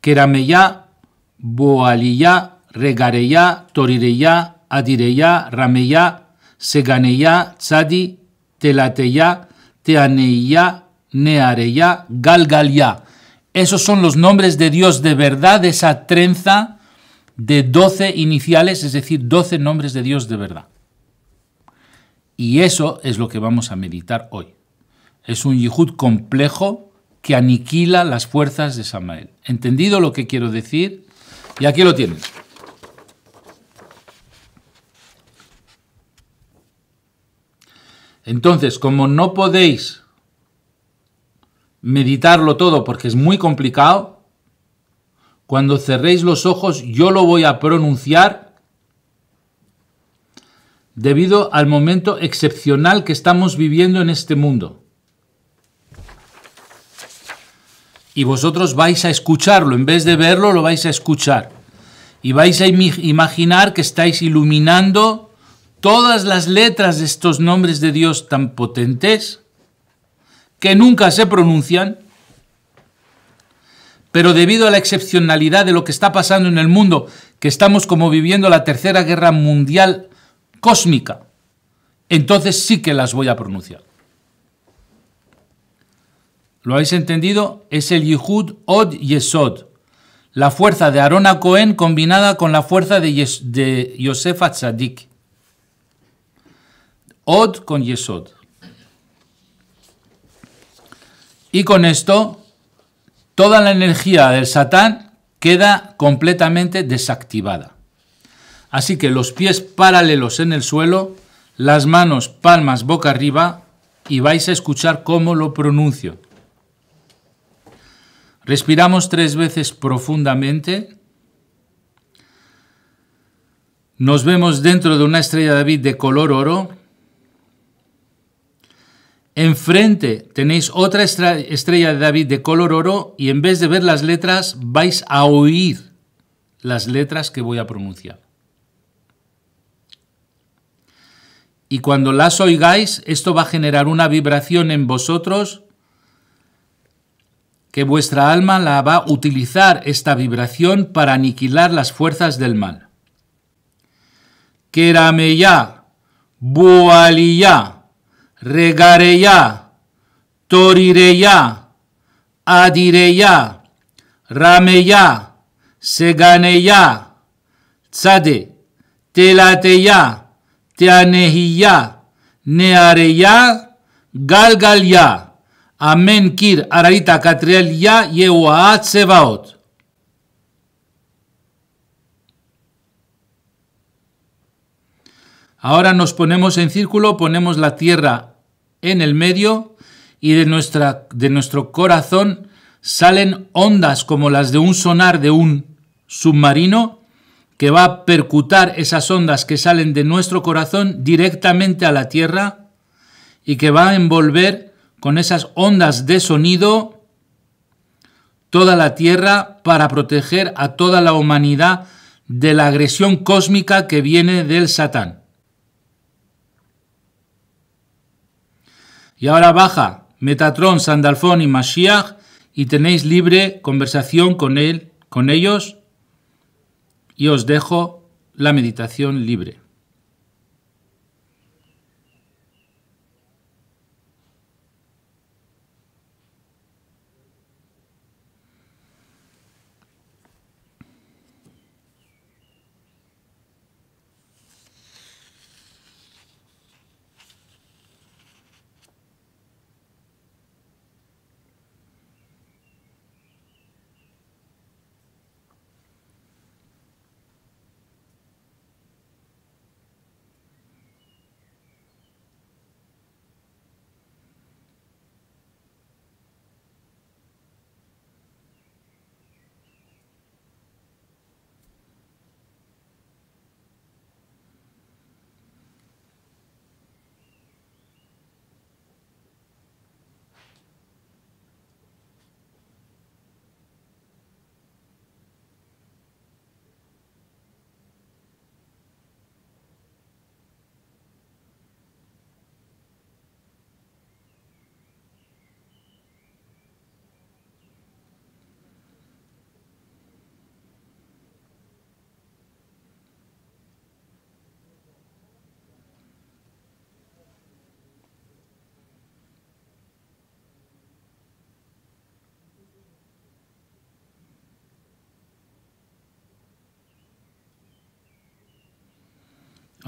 Kerameya Boaliyá, Regareya, Torireya, Adireya, Rameya, Seganeya, Tzadi, Telateya, Teaneya, Neareya, Galgalya. Esos son los nombres de Dios de verdad, esa trenza de doce iniciales, es decir, doce nombres de Dios de verdad. Y eso es lo que vamos a meditar hoy. Es un yihud complejo que aniquila las fuerzas de Samael. ¿Entendido lo que quiero decir? Y aquí lo tienen. Entonces, como no podéis meditarlo todo porque es muy complicado, cuando cerréis los ojos yo lo voy a pronunciar debido al momento excepcional que estamos viviendo en este mundo. Y vosotros vais a escucharlo, en vez de verlo, lo vais a escuchar. Y vais a imaginar que estáis iluminando todas las letras de estos nombres de Dios tan potentes, que nunca se pronuncian, pero debido a la excepcionalidad de lo que está pasando en el mundo, que estamos como viviendo la tercera guerra mundial cósmica, entonces sí que las voy a pronunciar. ¿Lo habéis entendido? Es el Yihud Od Yesod, la fuerza de Arona Cohen combinada con la fuerza de, Yosef Atzadik od con yesod. Y con esto, toda la energía del satán queda completamente desactivada. Así que los pies paralelos en el suelo, las manos palmas boca arriba y vais a escuchar cómo lo pronuncio. Respiramos tres veces profundamente. Nos vemos dentro de una estrella de David de color oro Enfrente tenéis otra estrella de David de color oro y en vez de ver las letras vais a oír las letras que voy a pronunciar. Y cuando las oigáis, esto va a generar una vibración en vosotros que vuestra alma la va a utilizar esta vibración para aniquilar las fuerzas del mal. Kerameya, ya. regareia, torireia, adireia, rameia, seganeia, tsade, telateia, teanehia, neareia, galgalia, amen kir Katrealia, katrelia, yewa atsevaot. Ahora nos ponemos en círculo, ponemos la tierra en el medio y de, nuestra, de nuestro corazón salen ondas como las de un sonar de un submarino que va a percutar esas ondas que salen de nuestro corazón directamente a la tierra y que va a envolver con esas ondas de sonido toda la tierra para proteger a toda la humanidad de la agresión cósmica que viene del Satán. Y ahora baja Metatron, Sandalfón y Mashiach y tenéis libre conversación con él, con ellos y os dejo la meditación libre.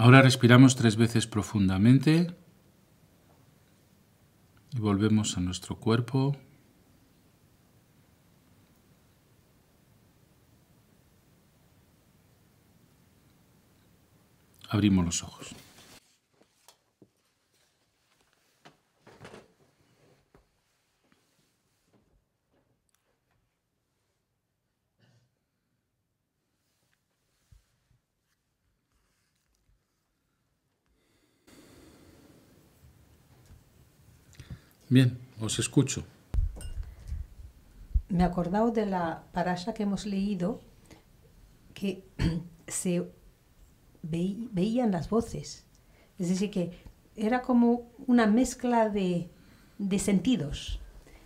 Ahora respiramos tres veces profundamente y volvemos a nuestro cuerpo. Abrimos los ojos. Bien, os escucho. Me acordaba de la parasha que hemos leído que se veían las voces. Es decir, que era como una mezcla de, sentidos.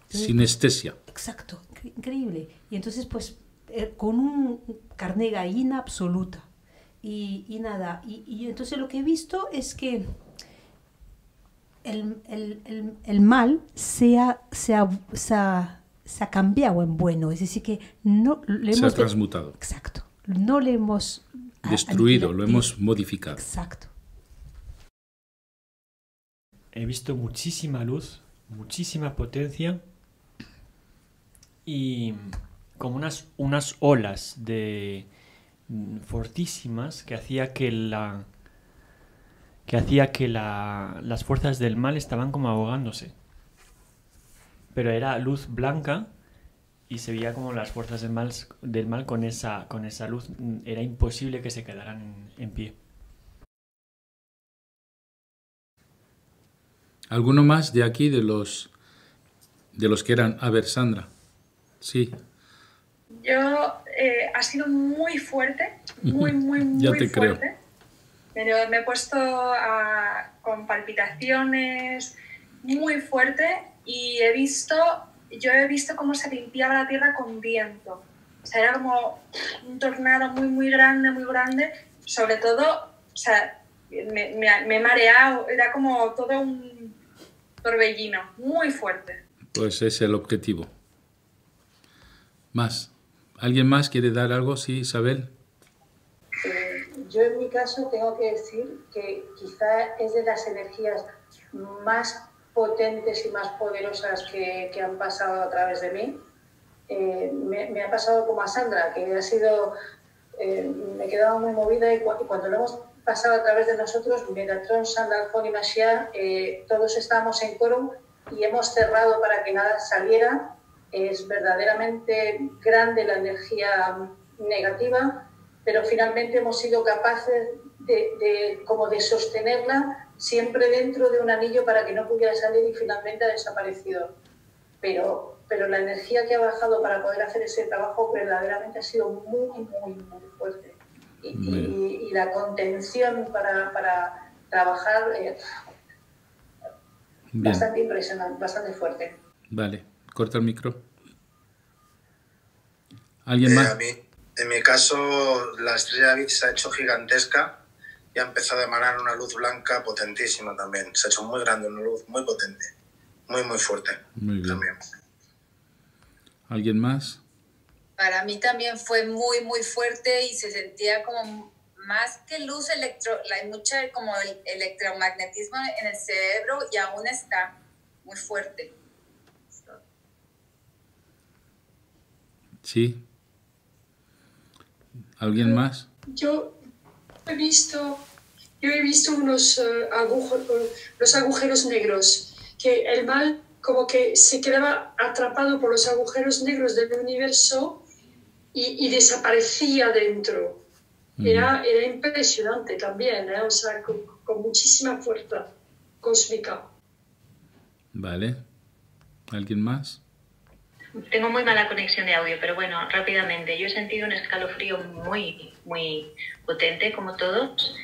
Sinestesia. Exacto, increíble. Y entonces, pues, eh, con un carne gallina absoluta. Y, nada, y entonces lo que he visto es que el, mal se ha, se, cambiado en bueno, es decir, que no le hemos... ha transmutado. Exacto. No le hemos... Ah, ah, Destruido, lo hemos modificado. Exacto. He visto muchísima luz, muchísima potencia y como unas, unas olas de mm, fortísimas que hacía que la, que hacía que la, las fuerzas del mal estaban como ahogándose. Pero era luz blanca y se veía como las fuerzas del mal, del mal con, esa, con esa luz era imposible que se quedaran en pie. ¿Alguno más de aquí, de los, de los que eran? A ver, Sandra. Sí. Yo, eh, ha sido muy fuerte, muy, muy, muy ya te fuerte. Creo. Pero me he puesto con palpitaciones muy fuerte y he visto, yo he visto cómo se limpiaba la tierra con viento. O sea, era como un tornado muy, muy grande, muy grande. Sobre todo, o sea, me, he mareado, era como todo un torbellino, muy fuerte. Pues ese es el objetivo. Más. ¿Alguien más quiere dar algo? Sí, Isabel. Eh, yo en mi caso tengo que decir que quizá es de las energías más potentes y más poderosas que, han pasado a través de mí. Eh, me, ha pasado como a Sandra, que ha sido, eh, me quedado muy movida y, cuando lo hemos pasado a través de nosotros, Metatron, Sandra, Alfon y Mashia, eh, todos estábamos en quórum y hemos cerrado para que nada saliera. Es verdaderamente grande la energía negativa pero finalmente hemos sido capaces de, como de sostenerla siempre dentro de un anillo para que no pudiera salir y finalmente ha desaparecido. Pero, pero la energía que ha bajado para poder hacer ese trabajo verdaderamente ha sido muy, muy, muy fuerte. Y, la contención para, trabajar eh, bastante impresionante, bastante fuerte. Vale, corta el micro. ¿Alguien más? Eh, mí. En mi caso, la estrella David se ha hecho gigantesca y ha empezado a emanar una luz blanca potentísima también. Se ha hecho muy grande, una luz muy potente, muy, muy fuerte muy también. ¿Alguien más? Para mí también fue muy, muy fuerte y se sentía como más que luz electro, hay mucha como el electromagnetismo en el cerebro y aún está muy fuerte. Sí, ¿Alguien más? Yo he visto, yo he visto unos, eh, los agujeros negros, que el mal como que se quedaba atrapado por los agujeros negros del universo y, desaparecía dentro. Mm. Era, impresionante también, ¿eh? o sea, con, muchísima fuerza cósmica. Vale. ¿Alguien más? Tengo muy mala conexión de audio, pero bueno, rápidamente. Yo he sentido un escalofrío muy, muy potente, como todos,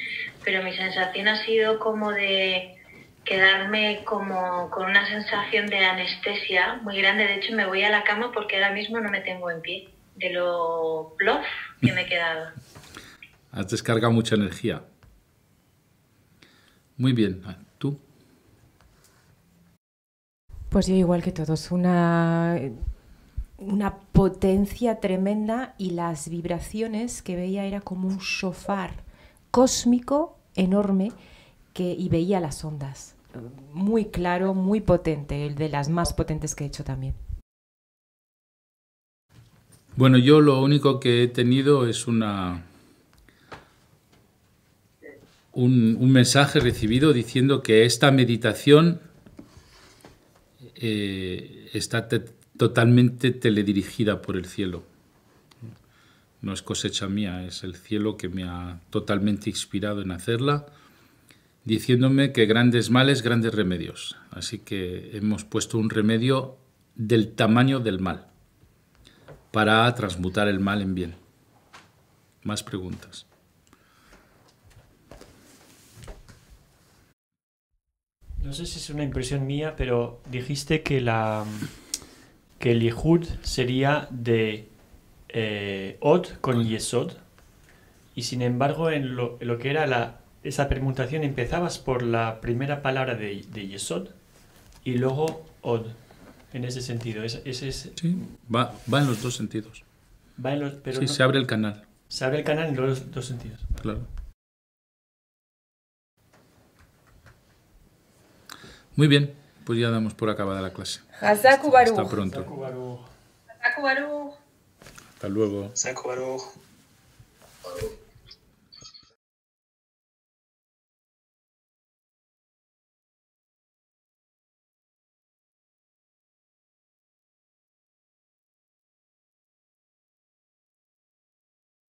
pero mi sensación ha sido como de quedarme como con una sensación de anestesia muy grande. De hecho, me voy a la cama porque ahora mismo no me tengo en pie de lo plof que me he quedado. Has descargado mucha energía. Muy bien, ah, ¿tú? Pues yo igual que todos, una una potencia tremenda y las vibraciones que veía era como un shofar cósmico enorme que, y veía las ondas. Muy claro, muy potente, el de las más potentes que he hecho también. Bueno, yo lo único que he tenido es una un, mensaje recibido diciendo que esta meditación eh, está totalmente teledirigida por el cielo. No es cosecha mía, es el cielo que me ha totalmente inspirado en hacerla, diciéndome que grandes males, grandes remedios. Así que hemos puesto un remedio del tamaño del mal para transmutar el mal en bien. Más preguntas. No sé si es una impresión mía, pero dijiste que la, que el Yehud sería de eh, Od con Yesod, y sin embargo en lo, que era la, esa permutación empezabas por la primera palabra de, de Yesod y luego Od, en ese sentido. ese es, sí, va, en los dos sentidos. Va en los, sí, se abre el canal. Se abre el canal en los dos sentidos. Claro. Muy bien, pues ya damos por acabada la clase. Hazaku Baruj. Hasta pronto. Hasta Baruj. Hasta luego. Hasta luego.